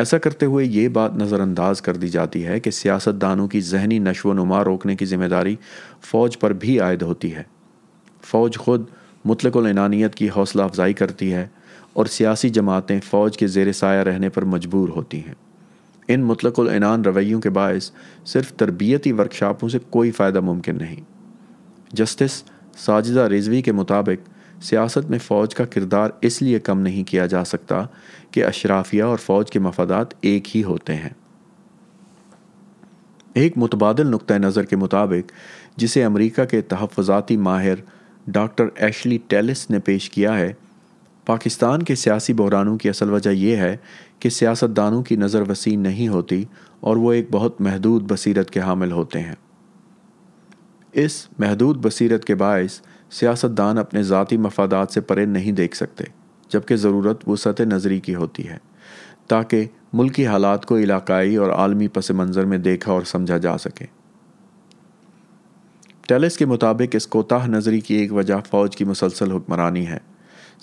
Speaker 1: ایسا کرتے ہوئے یہ بات نظر انداز کر دی جاتی ہے کہ سیاست دانوں کی ذہنی نشو و نما روکنے کی ذمہ داری فوج پر بھی عائد ہوتی ہے فوج خود مطلق العنانیت کی حوصلہ افزائی کرتی ہے اور سیاسی جماعتیں فوج کے زیر سایہ رہنے پر مجبور ہوتی ہیں ان مطلق العنان رویوں کے باعث صرف تربیتی ورکشاپوں سے کوئی فائدہ ممکن نہیں جسٹس ساجدہ رضوی کے مطابق سیاست میں فوج کا کردار اس لیے کم نہیں کیا جا سکتا کہ اشرافیہ اور فوج کے مفادات ایک ہی ہوتے ہیں ایک متبادل نقطہ نظر کے مطابق جسے امریکہ کے تحفظاتی ماہر ڈاکٹر ایشلی ٹیلس نے پیش کیا ہے پاکستان کے سیاسی بحرانوں کی اصل وجہ یہ ہے کہ سیاستدانوں کی نظر وسیع نہیں ہوتی اور وہ ایک بہت محدود بصیرت کے حامل ہوتے ہیں اس محدود بصیرت کے باعث سیاستدان اپنے ذاتی مفادات سے پرے نہیں دیکھ سکتے جبکہ ضرورت وہ سطح نظری کی ہوتی ہے تاکہ ملکی حالات کو علاقائی اور عالمی پس منظر میں دیکھا اور سمجھا جا سکے ٹیلس کے مطابق اس کوتاہ نظری کی ایک وجہ فوج کی مسلسل حکمرانی ہے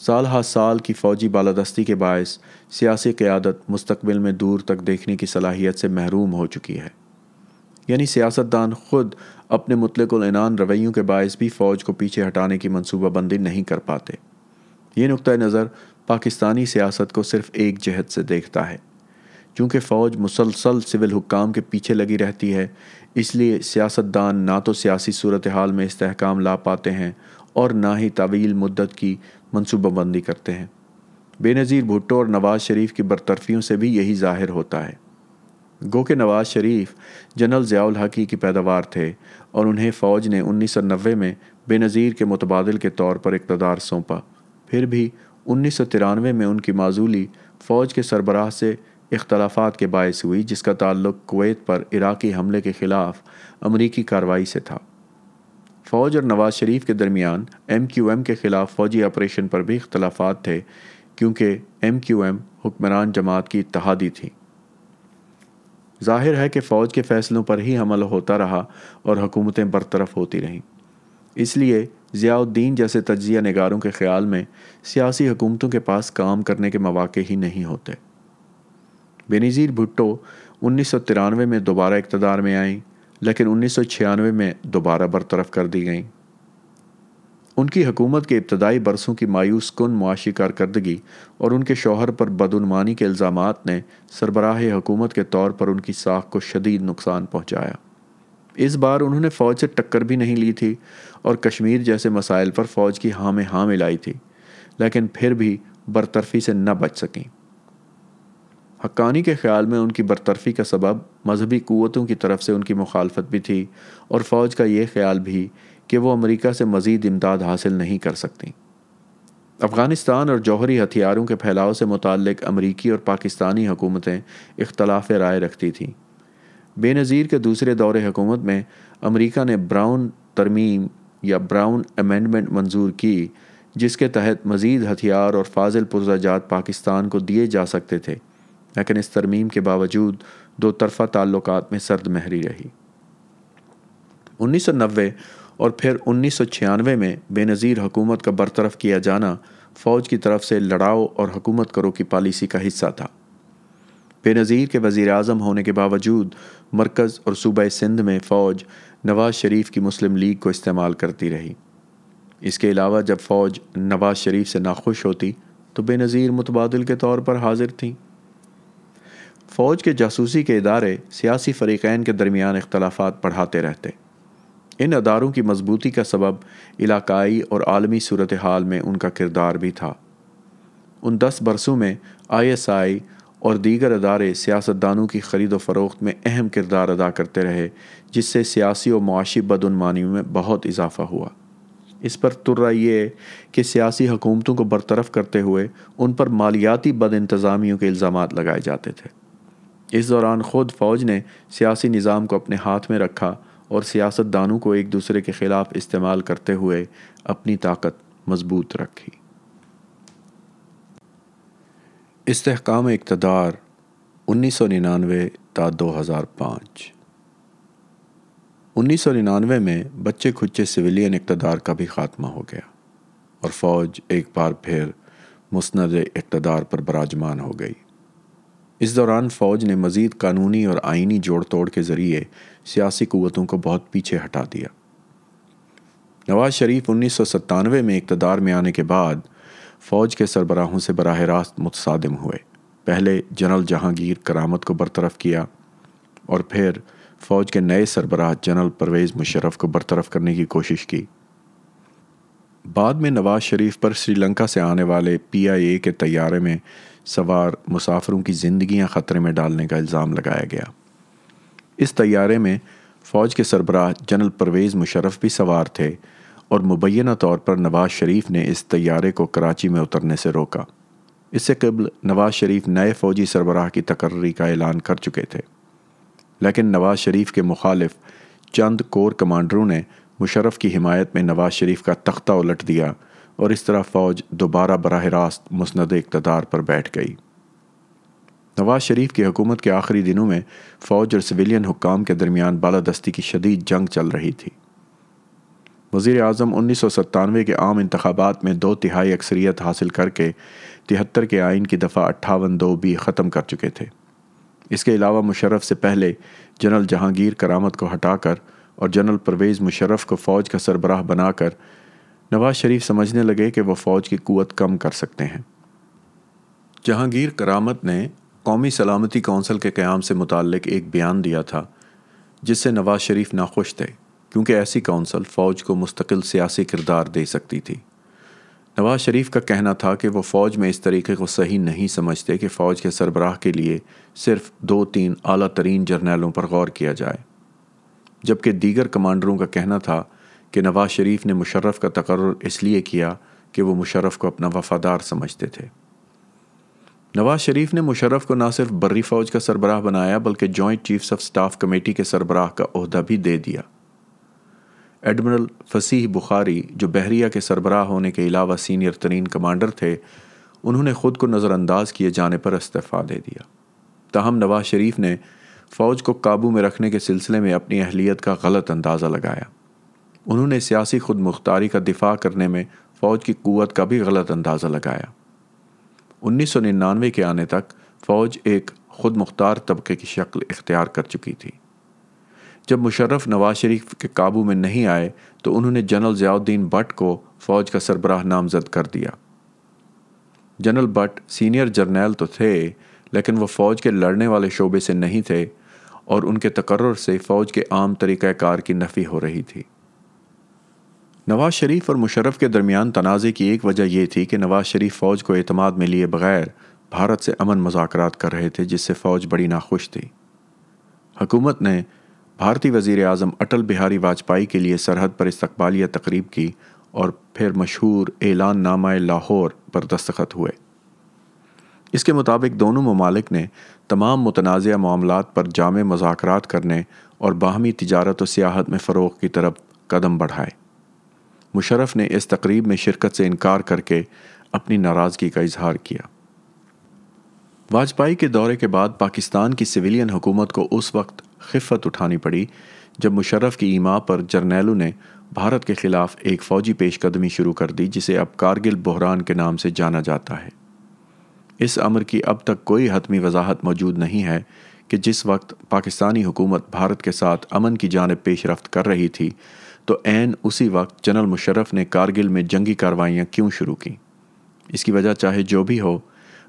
Speaker 1: سال ہا سال کی فوجی بالادستی کے باعث سیاسی قیادت مستقبل میں دور تک دیکھنے کی صلاحیت سے محروم ہو چکی ہے یعنی سیاستدان خود اپنے مطلق العنان رویوں کے باعث بھی فوج کو پیچھے ہٹانے کی منصوبہ بندی نہیں کر پاتے یہ نقطہ نظر پاکستانی سیاست کو صرف ایک جہت سے دیکھتا ہے چونکہ فوج مسلسل سول حکام کے پیچھے لگی رہتی ہے اس لیے سیاستدان نہ تو سیاسی صورتحال میں استحکام لا پاتے ہیں اور نہ ہی طویل مدت کی منصوبہ بندی کرتے ہیں بے نظیر بھٹو اور نواز شریف کی برطرفیوں سے بھی یہی ظاہر ہوتا ہے گو کہ نواز شریف جنرل ضیاء الحقی کی پیداوار تھے اور انہیں فوج نے انیس سو نوے میں بے نظیر کے متبادل کے طور پر اقتدار سونپا پھر بھی انیس سو ترانوے میں ان کی معذولی فوج کے سربراہ سے اختلافات کے باعث ہوئی جس کا تعلق کویت پر عراقی حملے کے خلاف امریکی کارروائی سے تھا فوج اور نواز شریف کے درمیان ایم کیو ایم کے خلاف فوجی آپریشن پر بھی اختلافات تھے کیونکہ ایم کیو ایم حکمران جماعت کی اتحادی تھی ظاہر ہے کہ فوج کے فیصلوں پر ہی حمل ہوتا رہا اور حکومتیں برطرف ہوتی رہیں اس لیے ضیاء الدین جیسے تجزیہ نگاروں کے خیال میں سیاسی حکومتوں کے پاس کام کرنے کے مواقع ہی نہیں ہوتے بینظیر بھٹو انیس سو ترانوے میں دوبارہ اقتدار میں آئیں لیکن انیس سو چھیانوے میں دوبارہ برطرف کر دی گئیں ان کی حکومت کے ابتدائی برسوں کی مایوس کن معاشی کارکردگی اور ان کے شوہر پر بدعنوانی کے الزامات نے سربراہ حکومت کے طور پر ان کی ساکھ کو شدید نقصان پہنچایا اس بار انہوں نے فوج سے ٹکر بھی نہیں لی تھی اور کشمیر جیسے مسائل پر فوج کی ہاں میں ہاں ملائی تھی لیکن پھر بھی برطرفی سے نہ بچ سکیں حقانی کے خیال میں ان کی برطرفی کا سبب مذہبی قوتوں کی طرف سے ان کی مخالفت بھی تھی اور فوج کا یہ خیال بھی کہ وہ امریکہ سے مزید امداد حاصل نہیں کر سکتی افغانستان اور جوہری ہتھیاروں کے پھیلاؤ سے متعلق امریکی اور پاکستانی حکومتیں اختلاف رائے رکھتی تھیں بے نظیر کے دوسرے دور حکومت میں امریکہ نے براؤن ترمیم یا براؤن امینڈمنٹ منظور کی جس کے تحت مزید ہتھیار اور فاضل پاکستان کو دیے جا سکتے تھے لیکن اس ترمیم کے باوجود دو طرفہ تعلقات میں سرد مہری رہی انیس سو نوے اور پھر انیس سو چھیانوے میں بے نظیر حکومت کا برطرف کیا جانا فوج کی طرف سے لڑاؤ اور حکومت کرو کی پالیسی کا حصہ تھا بے نظیر کے وزیر اعظم ہونے کے باوجود مرکز اور صوبہ سندھ میں فوج نواز شریف کی مسلم لیگ کو استعمال کرتی رہی اس کے علاوہ جب فوج نواز شریف سے ناخوش ہوتی تو بے نظیر متبادل کے طور پر حاضر تھیں فوج کے جاسوسی کے ادارے سیاسی فریقین کے درمیان اختلافات پڑھاتے رہتے ان اداروں کی مضبوطی کا سبب علاقائی اور عالمی صورتحال میں ان کا کردار بھی تھا ان دس برسوں میں آئی ایس آئی اور دیگر ادارے سیاستدانوں کی خرید و فروخت میں اہم کردار ادا کرتے رہے جس سے سیاسی و معاشی بدعنوانیوں میں بہت اضافہ ہوا اس پر ترہ یہ ہے کہ سیاسی حکومتوں کو برطرف کرتے ہوئے ان پر مالیاتی بد انتظامیوں کے الزامات لگائے جاتے تھے اس دوران خود فوج نے سیاسی نظام کو اپنے ہاتھ میں رکھا اور سیاست دانوں کو ایک دوسرے کے خلاف استعمال کرتے ہوئے اپنی طاقت مضبوط رکھی استحکام اقتدار انیس سو ننانوے تا دو ہزار پانچ انیس سو ننانوے میں بچے کھچے سویلین اقتدار کا بھی خاتمہ ہو گیا اور فوج ایک بار پھر مسند اقتدار پر براجمان ہو گئی اس دوران فوج نے مزید قانونی اور آئینی جوڑ توڑ کے ذریعے سیاسی قوتوں کو بہت پیچھے ہٹا دیا نواز شریف انیس سو ستانوے میں اقتدار میں آنے کے بعد فوج کے سربراہوں سے براہ راست متصادم ہوئے پہلے جنرل جہانگیر کرامت کو برطرف کیا اور پھر فوج کے نئے سربراہ جنرل پرویز مشرف کو برطرف کرنے کی کوشش کی بعد میں نواز شریف پر سری لنکا سے آنے والے پی آئی اے کے طیارے میں سوار مسافروں کی زندگیاں خطرے میں ڈالنے کا الزام لگایا گیا اس طیارے میں فوج کے سربراہ جنرل پرویز مشرف بھی سوار تھے اور مبینہ طور پر نواز شریف نے اس طیارے کو کراچی میں اترنے سے روکا اس سے قبل نواز شریف نئے فوجی سربراہ کی تقرری کا اعلان کر چکے تھے لیکن نواز شریف کے مخالف چند کور کمانڈروں نے مشرف کی حمایت میں نواز شریف کا تختہ الٹ دیا اور اس طرح فوج دوبارہ براہ راست مسند اقتدار پر بیٹھ گئی نواز شریف کی حکومت کے آخری دنوں میں فوج اور سویلین حکام کے درمیان بالادستی کی شدید جنگ چل رہی تھی وزیر اعظم انیس سو ستانوے کے عام انتخابات میں دو تہائی اکثریت حاصل کر کے تہتر کے آئین کی دفعہ اٹھاون دو بھی ختم کر چکے تھے اس کے علاوہ مشرف سے پہلے جنرل جہانگیر کرامت کو ہٹا کر اور جنرل پرویز مشرف کو فوج کا سربراہ بنا کر نواز شریف سمجھنے لگے کہ وہ فوج کی قوت کم کر سکتے ہیں جہانگیر کرامت نے قومی سلامتی کونسل کے قیام سے متعلق ایک بیان دیا تھا جس سے نواز شریف ناخوش تھے کیونکہ ایسی کونسل فوج کو مستقل سیاسی کردار دے سکتی تھی نواز شریف کا کہنا تھا کہ وہ فوج میں اس طریقے کو صحیح نہیں سمجھتے کہ فوج کے سربراہ کے لیے صرف دو تین اعلیٰ ترین جرنیلوں پر غور کیا جائے جبکہ دیگر کمانڈروں کا کہنا تھا کہ نواز شریف نے مشرف کا تقرر اس لیے کیا کہ وہ مشرف کو اپنا وفادار سمجھتے تھے نواز شریف نے مشرف کو نہ صرف بری فوج کا سربراہ بنایا بلکہ joint chiefs of staff committee کے سربراہ کا عہدہ بھی دے دیا ایڈمرل فصیح بخاری جو بحریہ کے سربراہ ہونے کے علاوہ سینئر ترین کمانڈر تھے انہوں نے خود کو نظر انداز کیے جانے پر استعفیٰ دے دیا تاہم نواز شریف نے فوج کو قابو میں رکھنے کے سلسلے میں اپنی اہلیت کا غلط اندازہ لگایا انہوں نے سیاسی خود مختاری کا دفاع کرنے میں فوج کی قوت کا بھی غلط اندازہ لگایا انیس سو ننانوے کے آنے تک فوج ایک خود مختار طبقے کی شکل اختیار کر چکی تھی جب مشرف نواز شریف کے قابو میں نہیں آئے تو انہوں نے جنرل ضیاء الدین بٹ کو فوج کا سربراہ نامزد کر دیا جنرل بٹ سینئر جرنیل تو تھے لیکن وہ فوج کے لڑنے والے شعبے سے نہیں تھے اور ان کے تقرر سے فوج کے عام طریقہ کار کی نفی ہو رہی تھی نواز شریف اور مشرف کے درمیان تنازع کی ایک وجہ یہ تھی کہ نواز شریف فوج کو اعتماد میں لیے بغیر بھارت سے امن مذاکرات کر رہے تھے جس سے فوج بڑی ناخوش تھی حکومت نے بھارتی وزیر اعظم اٹل بہاری واجپائی کے لیے سرحد پر استقبالیہ تقریب کی اور پھر مشہور اعلان نامہ لاہور پر دستخط ہوئے اس کے مطابق دونوں ممالک نے تمام متنازعہ معاملات پر جامع مذاکرات کرنے اور باہمی تجارت و سیاحت میں فروغ کی طرف قدم بڑھائے مشرف نے اس تقریب میں شرکت سے انکار کر کے اپنی ناراضگی کا اظہار کیا واجپائی کے دورے کے بعد پاکستان کی سویلین حکومت کو اس وقت خفت اٹھانی پڑی جب مشرف کی ایما پر جرنیلو نے بھارت کے خلاف ایک فوجی پیش قدمی شروع کر دی جسے اب کارگل بحران کے نام سے جانا جاتا ہے اس امر کی اب تک کوئی حتمی وضاحت موجود نہیں ہے کہ جس وقت پاکستانی حکومت بھارت کے ساتھ امن کی جانب پیش رفت کر رہی تھی تو این اسی وقت جنرل مشرف نے کارگل میں جنگی کاروائیاں کیوں شروع کیں اس کی وجہ چاہے جو بھی ہو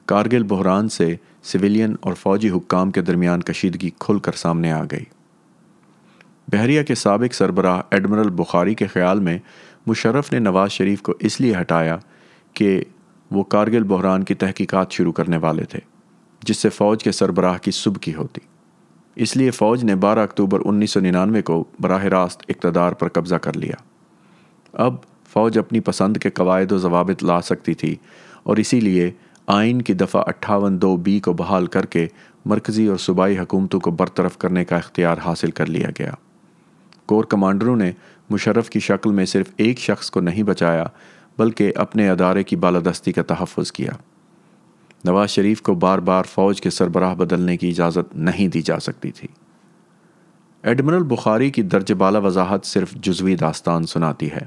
Speaker 1: کارگل بحران سے سویلین اور فوجی حکام کے درمیان کشیدگی کھل کر سامنے آ گئی بحریہ کے سابق سربراہ ایڈمرل بخاری کے خیال میں مشرف نے نواز شریف کو اس لیے ہٹایا کہ وہ کارگل بحران کی تحقیقات شروع کرنے والے تھے جس سے فوج کے سربراہ کی صبح کی ہوتی اس لیے فوج نے بارہ اکتوبر انیس سو ننانوے کو براہ راست اقتدار پر قبضہ کر لیا اب فوج اپنی پسند کے قواعد و ضوابط لا سکتی تھی اور اسی لیے آئین کی دفعہ اٹھاون دو بی کو بحال کر کے مرکزی اور صوبائی حکومتوں کو برطرف کرنے کا اختیار حاصل کر لیا گیا کور کمانڈروں نے مشرف کی شکل میں صرف ایک شخص کو نہیں بچایا بلکہ اپنے ادارے کی بالادستی کا تحفظ کیا نواز شریف کو بار بار فوج کے سربراہ بدلنے کی اجازت نہیں دی جا سکتی تھی ایڈمرل بخاری کی درج بالا وضاحت صرف جزوی داستان سناتی ہے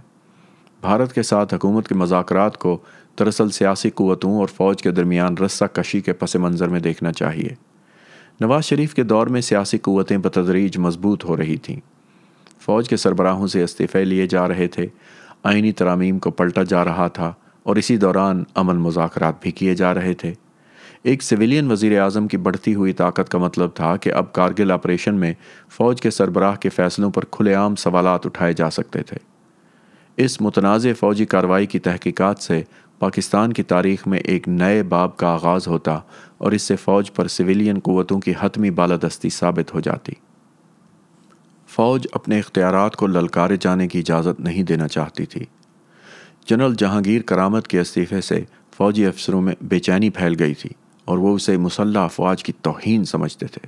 Speaker 1: بھارت کے ساتھ حکومت کے مذاکرات کو دراصل سیاسی قوتوں اور فوج کے درمیان رسہ کشی کے پس منظر میں دیکھنا چاہیے نواز شریف کے دور میں سیاسی قوتیں بتدریج مضبوط ہو رہی تھیں فوج کے سربراہوں سے استعفے لیے جا رہے تھے آئینی ترامیم کو پلٹا جا رہا تھا اور اسی دوران امن مذاکرات بھی کیے جا رہے تھے ایک سویلین وزیر اعظم کی بڑھتی ہوئی طاقت کا مطلب تھا کہ اب کارگل آپریشن میں فوج کے سربراہ کے فیصلوں پر کھلے عام سوالات اٹھائے جا سکتے تھے اس متنازع فوجی کارروائی کی تحقیقات سے پاکستان کی تاریخ میں ایک نئے باب کا آغاز ہوتا اور اس سے فوج پر سویلین قوتوں کی حتمی بالادستی ثابت ہو جاتی فوج اپنے اختیارات کو للکارے جانے کی اجازت نہیں دینا چاہتی تھی جنرل جہانگیر کرامت کے استعفے سے فوجی افسروں میں بے چینی پھیل گئی تھی اور وہ اسے مسلح افواج کی توہین سمجھتے تھے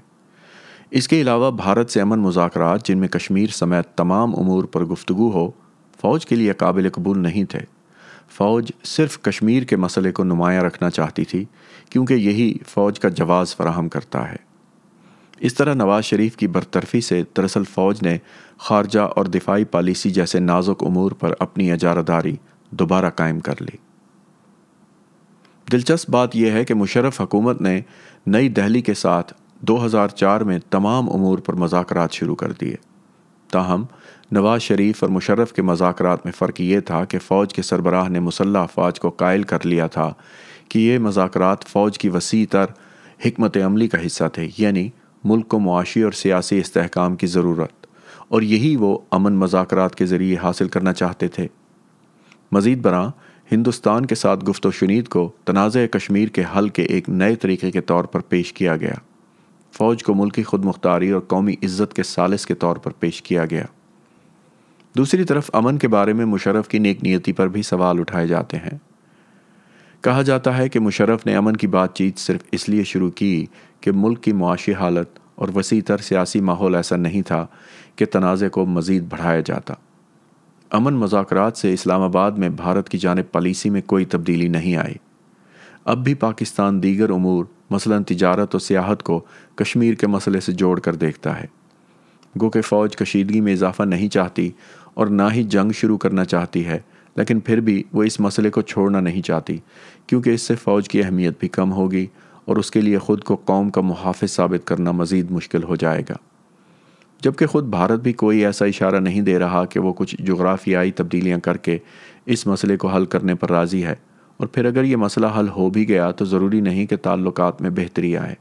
Speaker 1: اس کے علاوہ بھارت سے امن مذاکرات جن میں کشمیر سمیت تمام امور پر گفتگو ہو فوج کے لیے قابل قبول نہیں تھے فوج صرف کشمیر کے مسئلے کو نمایاں رکھنا چاہتی تھی کیونکہ یہی فوج کا جواز فراہم کرتا ہے اس طرح نواز شریف کی برطرفی سے دراصل فوج نے خارجہ اور دفاعی پالیسی جیسے نازک امور پر اپنی اجارہ داری دوبارہ قائم کر لی دلچسپ بات یہ ہے کہ مشرف حکومت نے نئی دہلی کے ساتھ دو ہزار چار میں تمام امور پر مذاکرات شروع کر دیے تاہم نواز شریف اور مشرف کے مذاکرات میں فرق یہ تھا کہ فوج کے سربراہ نے مسلح افواج کو قائل کر لیا تھا کہ یہ مذاکرات فوج کی وسیع تر حکمت عملی کا حصہ تھے یعنی ملک کو معاشی اور سیاسی استحکام کی ضرورت اور یہی وہ امن مذاکرات کے ذریعے حاصل کرنا چاہتے تھے مزید برآں ہندوستان کے ساتھ گفت و شنید کو تنازع کشمیر کے حل کے ایک نئے طریقے کے طور پر پیش کیا گیا فوج کو ملکی خود مختاری اور قومی عزت کے سالس کے طور پر پیش کیا گیا دوسری طرف امن کے بارے میں مشرف کی نیک نیتی پر بھی سوال اٹھائے جاتے ہیں کہا جاتا ہے کہ مشرف نے امن کی بات چیت صرف اس لیے شروع کی کہ ملک کی معاشی حالت اور وسیع تر سیاسی ماحول ایسا نہیں تھا کہ تنازع کو مزید بڑھایا جاتا امن مذاکرات سے اسلام آباد میں بھارت کی جانب پالیسی میں کوئی تبدیلی نہیں آئی اب بھی پاکستان دیگر امور مثلا تجارت و سیاحت کو کشمیر کے مسئلے سے جوڑ کر دیکھتا ہے گو کہ فوج کشیدگی میں اضافہ نہیں چاہتی اور نہ ہی جنگ شروع کرنا چاہتی ہے لیکن پھر بھی وہ اس مسئلے کو چھوڑنا نہیں چاہتی کیونکہ اس سے فوج کی اہمیت بھی کم ہوگی اور اس کے لیے خود کو قوم کا محافظ ثابت کرنا مزید مشکل ہو جائے گا جبکہ خود بھارت بھی کوئی ایسا اشارہ نہیں دے رہا کہ وہ کچھ جغرافیائی تبدیلیاں کر کے اس مسئلے کو حل کرنے پر راضی ہے اور پھر اگر یہ مسئلہ حل ہو بھی گیا تو ضروری نہیں کہ تعلقات میں بہتری آئے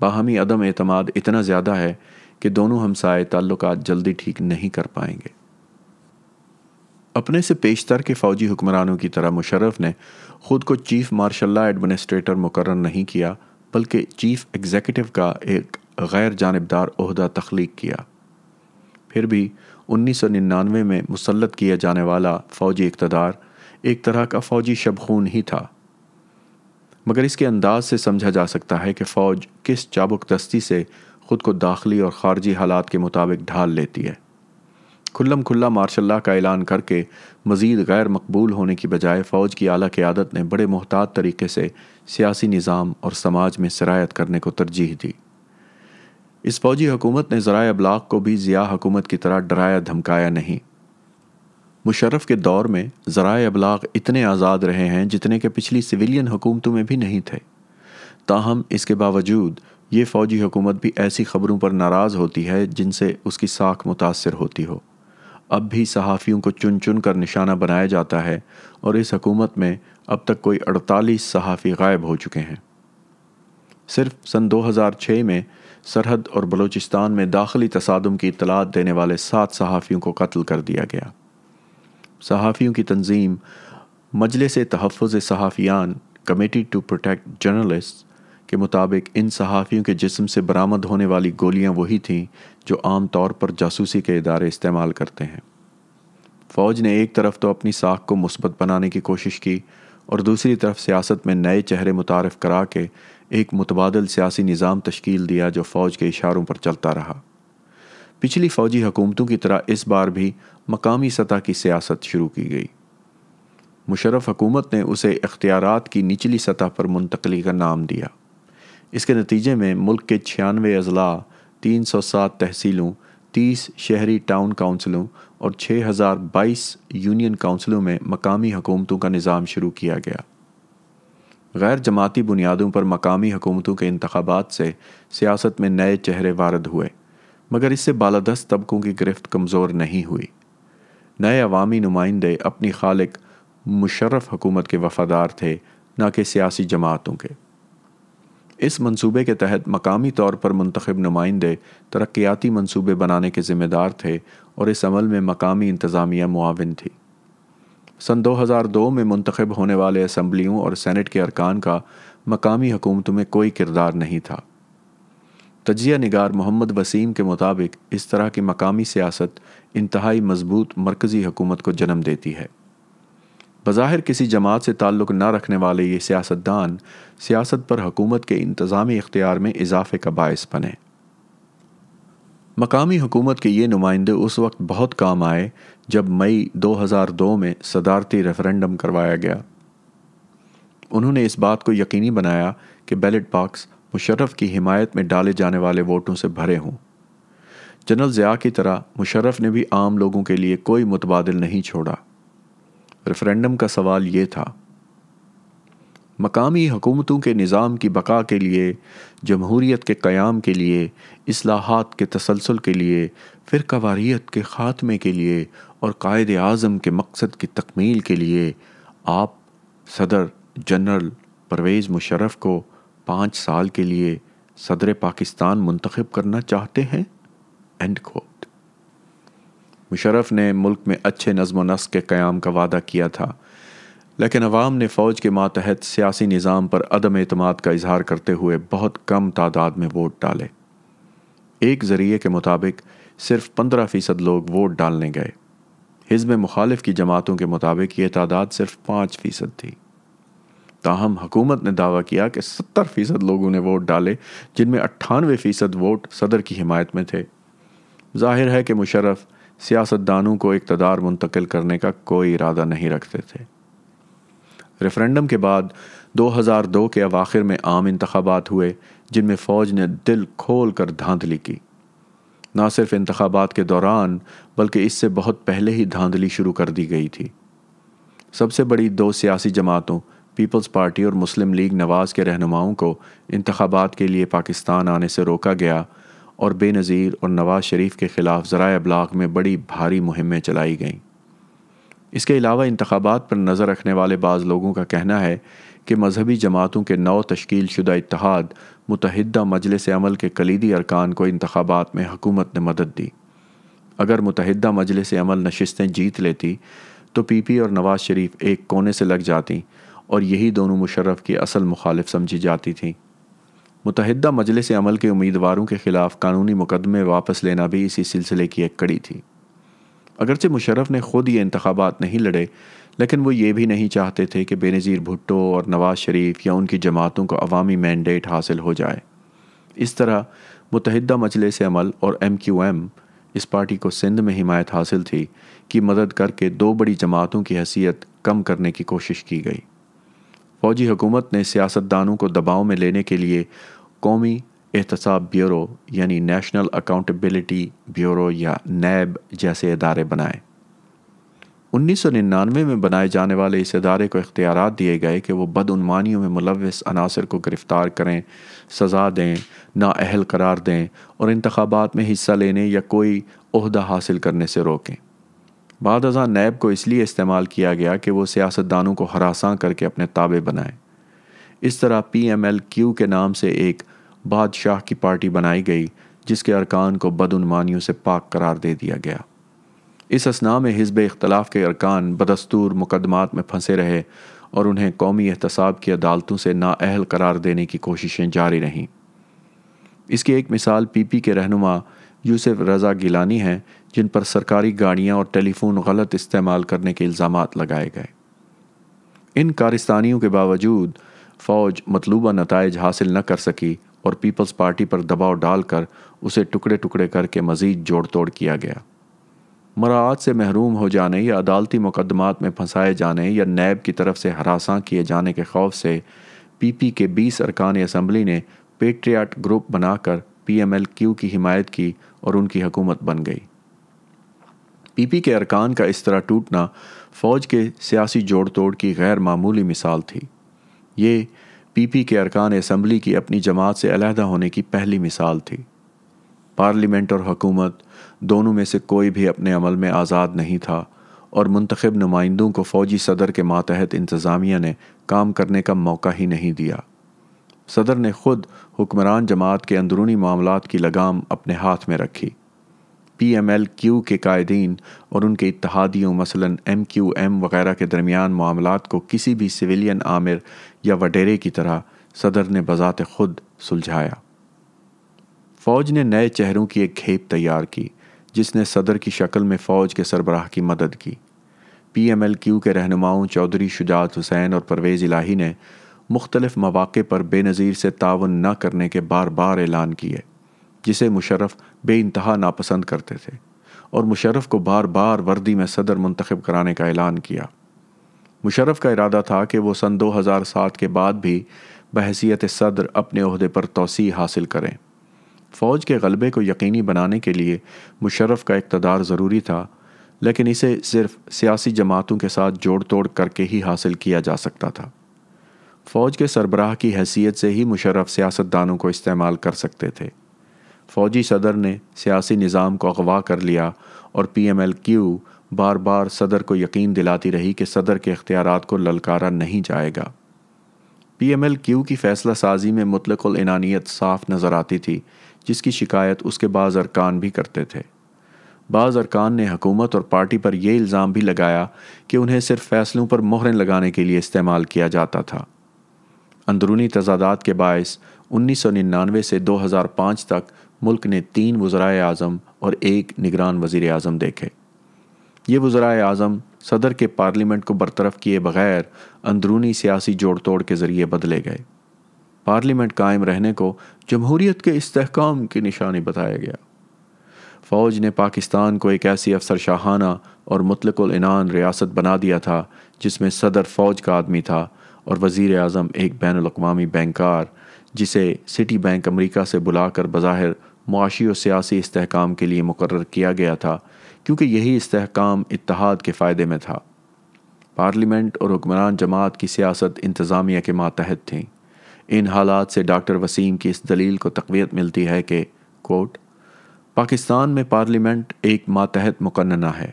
Speaker 1: باہمی عدم اعتماد اتنا زیادہ ہے کہ دونوں ہمسائے تعلقات جلدی ٹھیک نہیں کر پائیں گے اپنے سے پیشتر کے فوجی حکمرانوں کی طرح مشرف نے خود کو چیف مارشل اللہ ایڈمنسٹریٹر مقرر نہیں کیا بلکہ چیف ایگزیکٹو کا ایک غیر جانبدار عہدہ تخلیق کیا پھر بھی انیس سو ننانوے میں مسلط کیا جانے والا فوجی اقتدار ایک طرح کا فوجی شبخون ہی تھا مگر اس کے انداز سے سمجھا جا سکتا ہے کہ فوج کس چابک دستی سے خود کو داخلی اور خارجی حالات کے مطابق ڈھال لیتی ہے کھلم کھلا مارش اللہ کا اعلان کر کے مزید غیر مقبول ہونے کی بجائے فوج کی اعلیٰ قیادت نے بڑے محتاط طریقے سے سیاسی نظام اور سماج میں سرایت کرنے کو ترجیح دی اس فوجی حکومت نے ذرائع ابلاغ کو بھی ضیاء حکومت کی طرح ڈرایا دھمکایا نہیں مشرف کے دور میں ذرائع ابلاغ اتنے آزاد رہے ہیں جتنے کہ پچھلی سویلین حکومتوں میں بھی نہیں تھے تاہم اس کے باوجود یہ فوجی حکومت بھی ایسی خبروں پر ناراض ہوتی ہے جن سے اس کی ساکھ متاثر ہوتی ہو اب بھی صحافیوں کو چن چن کر نشانہ بنایا جاتا ہے اور اس حکومت میں اب تک کوئی اڑتالیس صحافی غائب ہو چکے ہیں صرف سن دو ہزار چھ میں سرحد اور بلوچستان میں داخلی تصادم کی اطلاع دینے والے سات صحافیوں کو قتل کر دیا گیا صحافیوں کی تنظیم مجلس تحفظ صحافیان کمیٹی ٹو پروٹیکٹ جرنلسٹ کے مطابق ان صحافیوں کے جسم سے برآمد ہونے والی گولیاں وہی تھیں جو عام طور پر جاسوسی کے ادارے استعمال کرتے ہیں فوج نے ایک طرف تو اپنی ساکھ کو مثبت بنانے کی کوشش کی اور دوسری طرف سیاست میں نئے چہرے متعارف کرا کے ایک متبادل سیاسی نظام تشکیل دیا جو فوج کے اشاروں پر چلتا رہا پچھلی فوجی حکومتوں کی طرح اس بار بھی مقامی سطح کی سیاست شروع کی گئی مشرف حکومت نے اسے اختیارات کی نچلی سطح پر منتقلی کا نام دیا اس کے نتیجے میں ملک کے چھیانوے اضلاع تین سو سات تحصیلوں تیس شہری ٹاؤن کاؤنسلوں اور چھ ہزار بائیس یونین کاؤنسلوں میں مقامی حکومتوں کا نظام شروع کیا گیا غیر جماعتی بنیادوں پر مقامی حکومتوں کے انتخابات سے سیاست میں نئے چہرے وارد ہوئے مگر اس سے بالادست طبقوں کی گرفت کمزور نہیں ہوئی نئے عوامی نمائندے اپنی خالق مشرف حکومت کے وفادار تھے نہ کہ سیاسی جماعتوں کے اس منصوبے کے تحت مقامی طور پر منتخب نمائندے ترقیاتی منصوبے بنانے کے ذمہ دار تھے اور اس عمل میں مقامی انتظامیہ معاون تھی سن دو ہزار دو میں منتخب ہونے والے اسمبلیوں اور سینٹ کے ارکان کا مقامی حکومتوں میں کوئی کردار نہیں تھا تجزیہ نگار محمد وسیم کے مطابق اس طرح کی مقامی سیاست انتہائی مضبوط مرکزی حکومت کو جنم دیتی ہے بظاہر کسی جماعت سے تعلق نہ رکھنے والے یہ سیاستدان سیاست پر حکومت کے انتظامی اختیار میں اضافے کا باعث بنے مقامی حکومت کے یہ نمائندے اس وقت بہت کام آئے جب مئی دو ہزار دو میں صدارتی ریفرنڈم کروایا گیا انہوں نے اس بات کو یقینی بنایا کہ بیلٹ باکس مشرف کی حمایت میں ڈالے جانے والے ووٹوں سے بھرے ہوں جنرل ضیاء کی طرح مشرف نے بھی عام لوگوں کے لیے کوئی متبادل نہیں چھوڑا ریفرینڈم کا سوال یہ تھا مقامی حکومتوں کے نظام کی بقا کے لیے جمہوریت کے قیام کے لیے اصلاحات کے تسلسل کے لیے پھر واریت کے خاتمے کے لیے اور قائد اعظم کے مقصد کی تکمیل کے لیے آپ صدر جنرل پرویز مشرف کو پانچ سال کے لیے صدر پاکستان منتخب کرنا چاہتے ہیں اینڈ کو مشرف نے ملک میں اچھے نظم و نسق کے قیام کا وعدہ کیا تھا لیکن عوام نے فوج کے ماتحت سیاسی نظام پر عدم اعتماد کا اظہار کرتے ہوئے بہت کم تعداد میں ووٹ ڈالے ایک ذریعے کے مطابق صرف پندرہ فیصد لوگ ووٹ ڈالنے گئے حزب مخالف کی جماعتوں کے مطابق یہ تعداد صرف پانچ فیصد تھی تاہم حکومت نے دعویٰ کیا کہ ستر فیصد لوگوں نے ووٹ ڈالے جن میں اٹھانوے فیصد ووٹ صدر کی حمایت میں تھے ظاہر ہے کہ مشرف سیاست دانوں کو اقتدار منتقل کرنے کا کوئی ارادہ نہیں رکھتے تھے ریفرنڈم کے بعد دو ہزار دو کے اواخر میں عام انتخابات ہوئے جن میں فوج نے دل کھول کر دھاندلی کی نہ صرف انتخابات کے دوران بلکہ اس سے بہت پہلے ہی دھاندلی شروع کر دی گئی تھی سب سے بڑی دو سیاسی جماعتوں پیپلز پارٹی اور مسلم لیگ نواز کے رہنماؤں کو انتخابات کے لیے پاکستان آنے سے روکا گیا اور بے نظیر اور نواز شریف کے خلاف ذرائع ابلاغ میں بڑی بھاری مہمیں چلائی گئیں اس کے علاوہ انتخابات پر نظر رکھنے والے بعض لوگوں کا کہنا ہے کہ مذہبی جماعتوں کے نو تشکیل شدہ اتحاد متحدہ مجلس عمل کے کلیدی ارکان کو انتخابات میں حکومت نے مدد دی اگر متحدہ مجلس عمل نشستیں جیت لیتی تو پی پی اور نواز شریف ایک کونے سے لگ جاتی اور یہی دونوں مشرف کی اصل مخالف سمجھی جاتی تھیں متحدہ مجلس عمل کے امیدواروں کے خلاف قانونی مقدمے واپس لینا بھی اسی سلسلے کی ایک کڑی تھی اگرچہ مشرف نے خود یہ انتخابات نہیں لڑے لیکن وہ یہ بھی نہیں چاہتے تھے کہ بے نظیر بھٹو اور نواز شریف یا ان کی جماعتوں کو عوامی مینڈیٹ حاصل ہو جائے اس طرح متحدہ مجلس عمل اور ایم کیو ایم اس پارٹی کو سندھ میں حمایت حاصل تھی کی مدد کر کے دو بڑی جماعتوں کی حیثیت کم کرنے کی کوشش کی گئی فوجی حکومت نے سیاستدانوں کو دباؤ میں لینے کے لیے قومی احتساب بیورو یعنی نیشنل اکاؤنٹیبلٹی بیورو یا نیب جیسے ادارے بنائے انیس سو ننانوے میں بنائے جانے والے اس ادارے کو اختیارات دیے گئے کہ وہ بدعنوانیوں میں ملوث عناصر کو گرفتار کریں سزا دیں نا اہل قرار دیں اور انتخابات میں حصہ لینے یا کوئی عہدہ حاصل کرنے سے روکیں بعد ازاں نیب کو اس لیے استعمال کیا گیا کہ وہ سیاستدانوں کو ہراساں کر کے اپنے تابع بنائیں اس طرح پی ایم ایل کیو کے نام سے ایک بادشاہ کی پارٹی بنائی گئی جس کے ارکان کو بدعنوانیوں سے پاک قرار دے دیا گیا اس اسنا میں حزب اختلاف کے ارکان بدستور مقدمات میں پھنسے رہے اور انہیں قومی احتساب کی عدالتوں سے نا اہل قرار دینے کی کوششیں جاری رہیں اس کی ایک مثال پی پی کے رہنما یوسف رضا گیلانی ہیں جن پر سرکاری گاڑیاں اور ٹیلی فون غلط استعمال کرنے کے الزامات لگائے گئے ان کارستانیوں کے باوجود فوج مطلوبہ نتائج حاصل نہ کر سکی اور پیپلز پارٹی پر دباؤ ڈال کر اسے ٹکڑے ٹکڑے کر کے مزید جوڑ توڑ کیا گیا مراعات سے محروم ہو جانے یا عدالتی مقدمات میں پھنسائے جانے یا نیب کی طرف سے ہراساں کیے جانے کے خوف سے پی پی کے بیس ارکان اسمبلی نے پیٹریاٹ گروپ بنا کر پی ایم ایل کیو کی حمایت کی اور ان کی حکومت بن گئی پی پی کے ارکان کا اس طرح ٹوٹنا فوج کے سیاسی جوڑ توڑ کی غیر معمولی مثال تھی یہ پی پی کے ارکان اسمبلی کی اپنی جماعت سے علیحدہ ہونے کی پہلی مثال تھی پارلیمنٹ اور حکومت دونوں میں سے کوئی بھی اپنے عمل میں آزاد نہیں تھا اور منتخب نمائندوں کو فوجی صدر کے ماتحت انتظامیہ نے کام کرنے کا موقع ہی نہیں دیا صدر نے خود حکمران جماعت کے اندرونی معاملات کی لگام اپنے ہاتھ میں رکھی پی ایم ایل کیو کے قائدین اور ان کے اتحادیوں مثلا ایم کیو ایم وغیرہ کے درمیان معاملات کو کسی بھی سویلین عامر یا وڈیرے کی طرح صدر نے بذات خود سلجھایا فوج نے نئے چہروں کی ایک کھیپ تیار کی جس نے صدر کی شکل میں فوج کے سربراہ کی مدد کی پی ایم ایل کیو کے رہنماؤں چودھری شجاعت حسین اور پرویز الہی نے مختلف مواقع پر بے نظیر سے تعاون نہ کرنے کے بار بار اعلان کیے جسے مشرف بے انتہا ناپسند کرتے تھے اور مشرف کو بار بار وردی میں صدر منتخب کرانے کا اعلان کیا مشرف کا ارادہ تھا کہ وہ سن دو ہزار سات کے بعد بھی بحیثیت صدر اپنے عہدے پر توسیع حاصل کریں فوج کے غلبے کو یقینی بنانے کے لیے مشرف کا اقتدار ضروری تھا لیکن اسے صرف سیاسی جماعتوں کے ساتھ جوڑ توڑ کر کے ہی حاصل کیا جا سکتا تھا فوج کے سربراہ کی حیثیت سے ہی مشرف سیاست دانوں کو استعمال کر سکتے تھے فوجی صدر نے سیاسی نظام کو اغوا کر لیا اور پی ایم ایل کیو بار بار صدر کو یقین دلاتی رہی کہ صدر کے اختیارات کو للکارا نہیں جائے گا پی ایم ایل کیو کی فیصلہ سازی میں مطلق العنانیت صاف نظر آتی تھی جس کی شکایت اس کے بعض ارکان بھی کرتے تھے بعض ارکان نے حکومت اور پارٹی پر یہ الزام بھی لگایا کہ انہیں صرف فیصلوں پر مہریں لگانے کے لیے استعمال کیا جاتا تھا اندرونی تضادات کے باعث انیس سو ننانوے سے دو ہزار پانچ تک ملک نے تین وزرائے اعظم اور ایک نگران وزیر اعظم دیکھے یہ وزرائے اعظم صدر کے پارلیمنٹ کو برطرف کیے بغیر اندرونی سیاسی جوڑ توڑ کے ذریعے بدلے گئے پارلیمنٹ قائم رہنے کو جمہوریت کے استحکام کی نشانی بتایا گیا فوج نے پاکستان کو ایک ایسی افسر شاہانہ اور مطلق العنان ریاست بنا دیا تھا جس میں صدر فوج کا آدمی تھا اور وزیر اعظم ایک بین الاقوامی بینکار جسے سٹی بینک امریکہ سے بلا کر بظاہر معاشی و سیاسی استحکام کے لیے مقرر کیا گیا تھا کیونکہ یہی استحکام اتحاد کے فائدے میں تھا پارلیمنٹ اور حکمران جماعت کی سیاست انتظامیہ کے ماتحت تھیں ان حالات سے ڈاکٹر وسیم کی اس دلیل کو تقویت ملتی ہے کہ کوٹ پاکستان میں پارلیمنٹ ایک ماتحت مقننہ ہے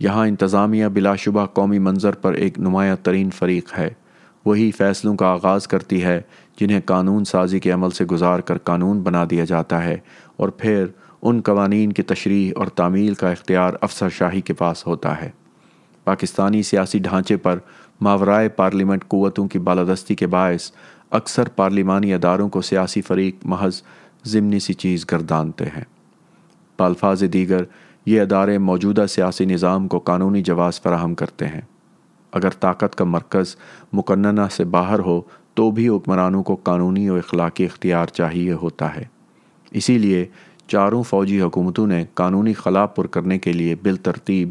Speaker 1: یہاں انتظامیہ بلا شبہ قومی منظر پر ایک نمایاں ترین فریق ہے وہی فیصلوں کا آغاز کرتی ہے جنہیں قانون سازی کے عمل سے گزار کر قانون بنا دیا جاتا ہے اور پھر ان قوانین کی تشریح اور تعمیل کا اختیار افسر شاہی کے پاس ہوتا ہے پاکستانی سیاسی ڈھانچے پر ماورائے پارلیمنٹ قوتوں کی بالادستی کے باعث اکثر پارلیمانی اداروں کو سیاسی فریق محض ضمنی سی چیز گردانتے ہیں بالفاظ دیگر یہ ادارے موجودہ سیاسی نظام کو قانونی جواز فراہم کرتے ہیں اگر طاقت کا مرکز مقننہ سے باہر ہو تو بھی حکمرانوں کو قانونی اور اخلاقی اختیار چاہیے ہوتا ہے اسی لیے چاروں فوجی حکومتوں نے قانونی خلا پر کرنے کے لیے بل ترتیب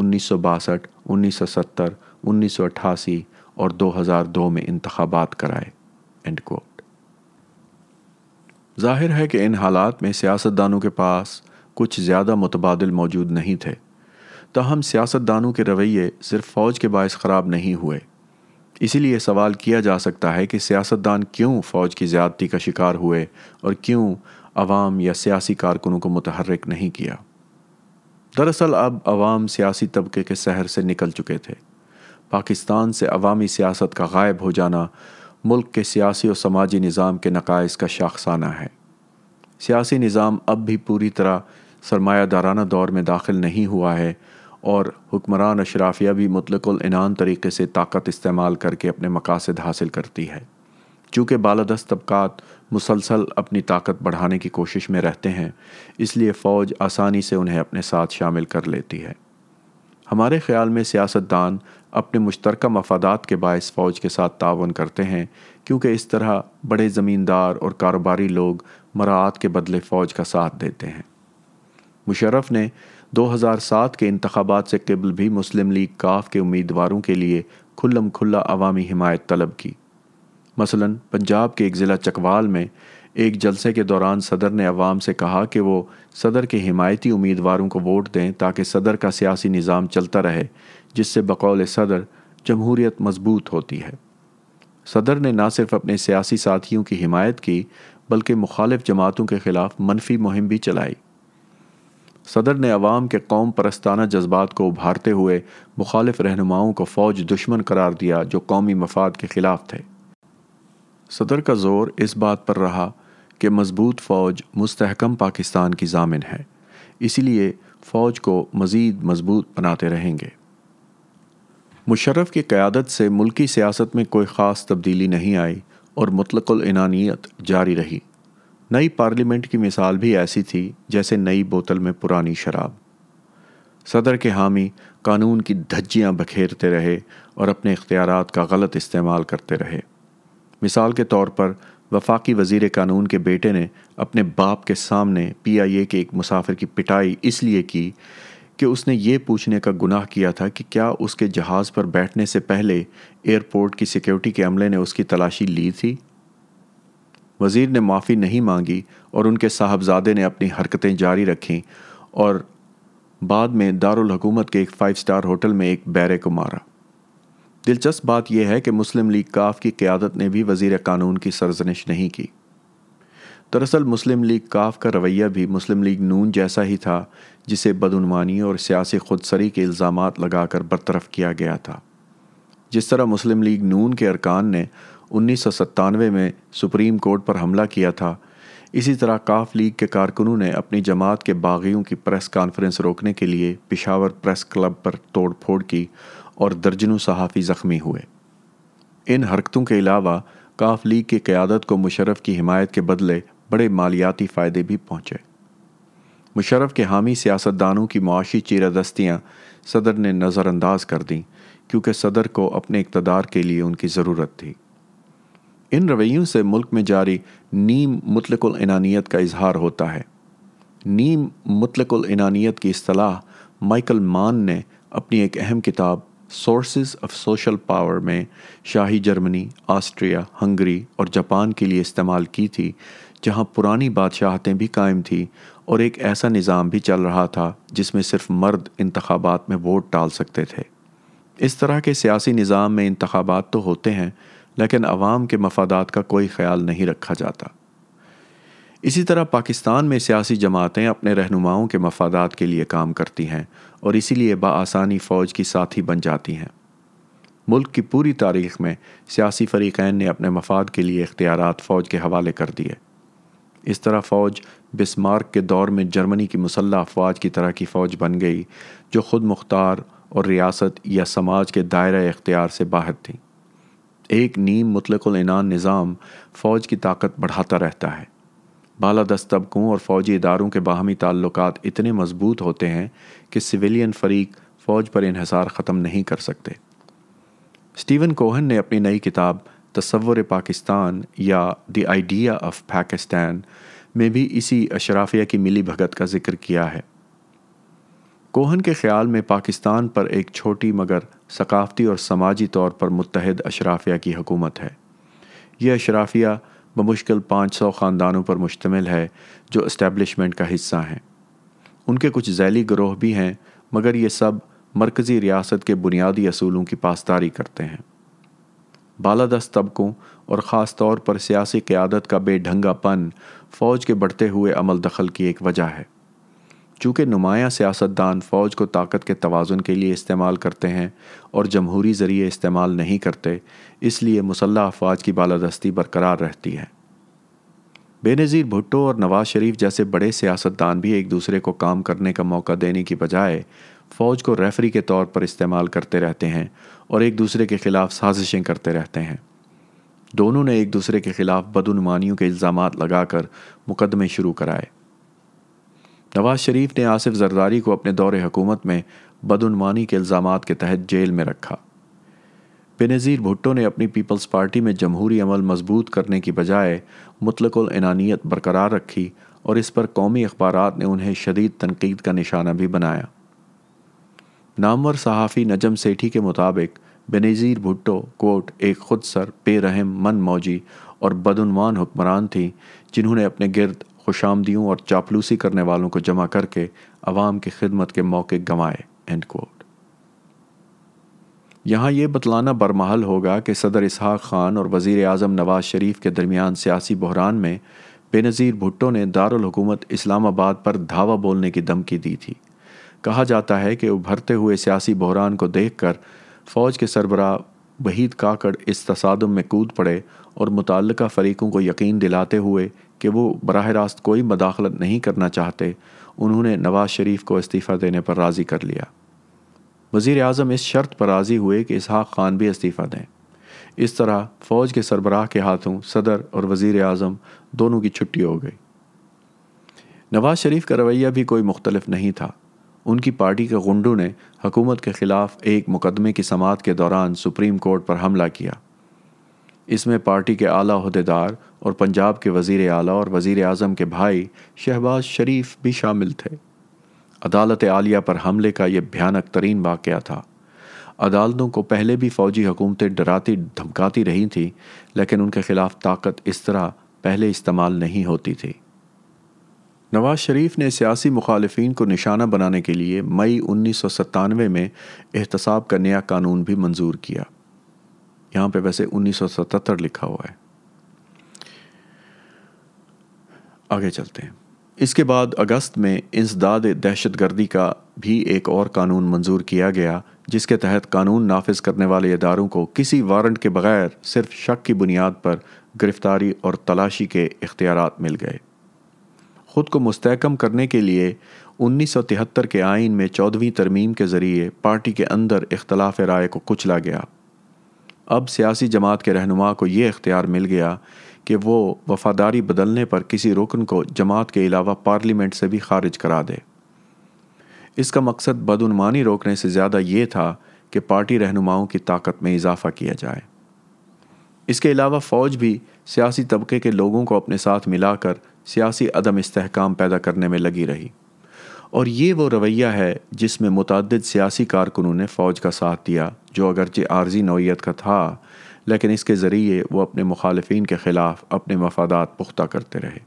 Speaker 1: انیس سو باسٹھ انیس سو ستر انیس سو اٹھاسی اور دو ہزار دو میں انتخابات کرائے اینڈ کوٹ ظاہر ہے کہ ان حالات میں سیاستدانوں کے پاس کچھ زیادہ متبادل موجود نہیں تھے تاہم سیاستدانوں کے رویے صرف فوج کے باعث خراب نہیں ہوئے اسی لیے سوال کیا جا سکتا ہے کہ سیاستدان کیوں فوج کی زیادتی کا شکار ہوئے اور کیوں عوام یا سیاسی کارکنوں کو متحرک نہیں کیا دراصل اب عوام سیاسی طبقے کے سحر سے نکل چکے تھے پاکستان سے عوامی سیاست کا غائب ہو جانا ملک کے سیاسی اور سماجی نظام کے نقائص کا شاخسانہ ہے سیاسی نظام اب بھی پوری طرح سرمایہ دارانہ دور میں داخل نہیں ہوا ہے اور حکمران اشرافیہ بھی مطلق العنان طریقے سے طاقت استعمال کر کے اپنے مقاصد حاصل کرتی ہے چونکہ بالادست طبقات مسلسل اپنی طاقت بڑھانے کی کوشش میں رہتے ہیں اس لیے فوج آسانی سے انہیں اپنے ساتھ شامل کر لیتی ہے ہمارے خیال میں سیاستدان اپنے مشترکہ مفادات کے باعث فوج کے ساتھ تعاون کرتے ہیں کیونکہ اس طرح بڑے زمیندار اور کاروباری لوگ مراعات کے بدلے فوج کا ساتھ دیتے ہیں مشرف نے دو ہزار سات کے انتخابات سے قبل بھی مسلم لیگ کاف کے امیدواروں کے لیے کھلم کھلا عوامی حمایت طلب کی مثلا پنجاب کے ایک ضلع چکوال میں ایک جلسے کے دوران صدر نے عوام سے کہا کہ وہ صدر کے حمایتی امیدواروں کو ووٹ دیں تاکہ صدر کا سیاسی نظام چلتا رہے جس سے بقول صدر جمہوریت مضبوط ہوتی ہے صدر نے نہ صرف اپنے سیاسی ساتھیوں کی حمایت کی بلکہ مخالف جماعتوں کے خلاف منفی مہم بھی چلائی صدر نے عوام کے قوم پرستانہ جذبات کو ابھارتے ہوئے مخالف رہنماؤں کو فوج دشمن قرار دیا جو قومی مفاد کے خلاف تھے صدر کا زور اس بات پر رہا کہ مضبوط فوج مستحکم پاکستان کی ضامن ہے اسی لیے فوج کو مزید مضبوط بناتے رہیں گے مشرف کی قیادت سے ملکی سیاست میں کوئی خاص تبدیلی نہیں آئی اور مطلق العنانیت جاری رہی نئی پارلیمنٹ کی مثال بھی ایسی تھی جیسے نئی بوتل میں پرانی شراب صدر کے حامی قانون کی دھجیاں بکھیرتے رہے اور اپنے اختیارات کا غلط استعمال کرتے رہے مثال کے طور پر وفاقی وزیر قانون کے بیٹے نے اپنے باپ کے سامنے پی آئی اے کے ایک مسافر کی پٹائی اس لیے کی کہ اس نے یہ پوچھنے کا گناہ کیا تھا کہ کیا اس کے جہاز پر بیٹھنے سے پہلے ایئرپورٹ کی سیکیورٹی کے عملے نے اس کی تلاشی لی تھی وزیر نے معافی نہیں مانگی اور ان کے صاحبزادے نے اپنی حرکتیں جاری رکھیں اور بعد میں دارالحکومت کے ایک فائیو سٹار ہوٹل میں ایک بیرے کو مارا دلچسپ بات یہ ہے کہ مسلم لیگ کاف کی قیادت نے بھی وزیر قانون کی سرزنش نہیں کی دراصل مسلم لیگ کاف کا رویہ بھی مسلم لیگ نون جیسا ہی تھا جسے بدعنوانی اور سیاسی خودسری کے الزامات لگا کر برطرف کیا گیا تھا جس طرح مسلم لیگ نون کے ارکان نے انیس سو ستانوے میں سپریم کورٹ پر حملہ کیا تھا اسی طرح کاف لیگ کے کارکنوں نے اپنی جماعت کے باغیوں کی پریس کانفرنس روکنے کے لیے پشاور پریس کلب پر توڑ پھوڑ کی اور درجنوں صحافی زخمی ہوئے ان حرکتوں کے علاوہ کاف لیگ کی قیادت کو مشرف کی حمایت کے بدلے بڑے مالیاتی فائدے بھی پہنچے مشرف کے حامی سیاستدانوں کی معاشی چیرہ دستیاں صدر نے نظر انداز کر دیں کیونکہ صدر کو اپنے اقتدار کے لیے ان کی ضرورت تھی ان رویوں سے ملک میں جاری نیم مطلق الانانیت کا اظہار ہوتا ہے نیم مطلق الانانیت کی اصطلاح مائیکل مان نے اپنی ایک اہم کتاب سورسز آف سوشل پاور میں شاہی جرمنی آسٹریا ہنگری اور جاپان کے لیے استعمال کی تھی جہاں پرانی بادشاہتیں بھی قائم تھیں اور ایک ایسا نظام بھی چل رہا تھا جس میں صرف مرد انتخابات میں ووٹ ڈال سکتے تھے اس طرح کے سیاسی نظام میں انتخابات تو ہوتے ہیں لیکن عوام کے مفادات کا کوئی خیال نہیں رکھا جاتا اسی طرح پاکستان میں سیاسی جماعتیں اپنے رہنماؤں کے مفادات کے لیے کام کرتی ہیں اور اسی لیے بآسانی فوج کی ساتھی بن جاتی ہیں ملک کی پوری تاریخ میں سیاسی فریقین نے اپنے مفاد کے لیے اختیارات فوج کے حوالے کر دیے اس طرح فوج بسمارک کے دور میں جرمنی کی مسلح افواج کی طرح کی فوج بن گئی جو خود مختار اور ریاست یا سماج کے دائرہ اختیار سے باہر تھیں ایک نیم مطلق العنان نظام فوج کی طاقت بڑھاتا رہتا ہے بالا دست طبقوں اور فوجی اداروں کے باہمی تعلقات اتنے مضبوط ہوتے ہیں کہ سویلین فریق فوج پر انحصار ختم نہیں کر سکتے سٹیون کوہن نے اپنی نئی کتاب تصور پاکستان یا دی آئیڈیا آف پاکستان میں بھی اسی اشرافیہ کی ملی بھگت کا ذکر کیا ہے کوہن کے خیال میں پاکستان پر ایک چھوٹی مگر ثقافتی اور سماجی طور پر متحد اشرافیہ کی حکومت ہے یہ اشرافیہ بمشکل پانچ سو خاندانوں پر مشتمل ہے جو اسٹیبلشمنٹ کا حصہ ہیں ان کے کچھ ذیلی گروہ بھی ہیں مگر یہ سب مرکزی ریاست کے بنیادی اصولوں کی پاسداری کرتے ہیں بالادست طبقوں اور خاص طور پر سیاسی قیادت کا بے ڈھنگا پن فوج کے بڑھتے ہوئے عمل دخل کی ایک وجہ ہے چونکہ نمایاں سیاستدان فوج کو طاقت کے توازن کے لیے استعمال کرتے ہیں اور جمہوری ذریعے استعمال نہیں کرتے اس لیے مسلح افواج کی بالادستی برقرار رہتی ہے بے نظیر بھٹو اور نواز شریف جیسے بڑے سیاستدان بھی ایک دوسرے کو کام کرنے کا موقع دینے کی بجائے فوج کو ریفری کے طور پر استعمال کرتے رہتے ہیں اور ایک دوسرے کے خلاف سازشیں کرتے رہتے ہیں دونوں نے ایک دوسرے کے خلاف بدعنمانیوں کے الزامات لگا کر مقدمے شروع کرائے نواز شریف نے آصف زرداری کو اپنے دور حکومت میں بدعنوانی کے الزامات کے تحت جیل میں رکھا بینظیر بھٹو نے اپنی پیپلز پارٹی میں جمہوری عمل مضبوط کرنے کی بجائے مطلق العنانیت برقرار رکھی اور اس پر قومی اخبارات نے انہیں شدید تنقید کا نشانہ بھی بنایا نامور صحافی نجم سیٹھی کے مطابق بینظیر بھٹو کوٹ ایک خود سر بے رحم من موجی اور بدعنوان حکمران تھیں جنہوں نے اپنے گرد خوش آمدیوں اور چاپلوسی کرنے والوں کو جمع کر کے عوام کی خدمت کے موقع گنوائے یہاں یہ بتلانا برمحل ہوگا کہ صدر اسحاق خان اور وزیر اعظم نواز شریف کے درمیان سیاسی بحران میں بے نظیر بھٹو نے دارالحکومت اسلام آباد پر دھاوا بولنے کی دھمکی دی تھی کہا جاتا ہے کہ ابھرتے ہوئے سیاسی بحران کو دیکھ کر فوج کے سربراہ بحید کاکڑ اس تصادم میں کود پڑے اور متعلقہ فریقوں کو یقین دلاتے ہوئے کہ وہ براہ راست کوئی مداخلت نہیں کرنا چاہتے انہوں نے نواز شریف کو استعفیٰ دینے پر راضی کر لیا وزیر اعظم اس شرط پر راضی ہوئے کہ اسحاق خان بھی استعفیٰ دیں اس طرح فوج کے سربراہ کے ہاتھوں صدر اور وزیر اعظم دونوں کی چھٹی ہو گئی نواز شریف کا رویہ بھی کوئی مختلف نہیں تھا ان کی پارٹی کے غنڈوں نے حکومت کے خلاف ایک مقدمے کی سماعت کے دوران سپریم کورٹ پر حملہ کیا اس میں پارٹی کے اعلیٰ عہدیدار اور پنجاب کے وزیر اعلیٰ اور وزیر اعظم کے بھائی شہباز شریف بھی شامل تھے عدالت عالیہ پر حملے کا یہ بھیانک ترین واقعہ تھا عدالتوں کو پہلے بھی فوجی حکومتیں ڈراتی دھمکاتی رہی تھیں لیکن ان کے خلاف طاقت اس طرح پہلے استعمال نہیں ہوتی تھی نواز شریف نے سیاسی مخالفین کو نشانہ بنانے کے لیے مئی انیس سو ستانوے میں احتساب کا نیا قانون بھی منظور کیا یہاں پہ ویسے انیس سو ستتر لکھا ہوا ہے آگے چلتے ہیں اس کے بعد اگست میں انسداد دہشت گردی کا بھی ایک اور قانون منظور کیا گیا جس کے تحت قانون نافذ کرنے والے اداروں کو کسی وارنٹ کے بغیر صرف شک کی بنیاد پر گرفتاری اور تلاشی کے اختیارات مل گئے خود کو مستحکم کرنے کے لیے انیس سو تہتر کے آئین میں چودھویں ترمیم کے ذریعے پارٹی کے اندر اختلاف رائے کو کچلا گیا اب سیاسی جماعت کے رہنما کو یہ اختیار مل گیا کہ وہ وفاداری بدلنے پر کسی رکن کو جماعت کے علاوہ پارلیمنٹ سے بھی خارج کرا دے اس کا مقصد بدعنوانی روکنے سے زیادہ یہ تھا کہ پارٹی رہنماؤں کی طاقت میں اضافہ کیا جائے اس کے علاوہ فوج بھی سیاسی طبقے کے لوگوں کو اپنے ساتھ ملا کر سیاسی عدم استحکام پیدا کرنے میں لگی رہی اور یہ وہ رویہ ہے جس میں متعدد سیاسی کارکنوں نے فوج کا ساتھ دیا جو اگرچہ عارضی نوعیت کا تھا لیکن اس کے ذریعے وہ اپنے مخالفین کے خلاف اپنے مفادات پختہ کرتے رہے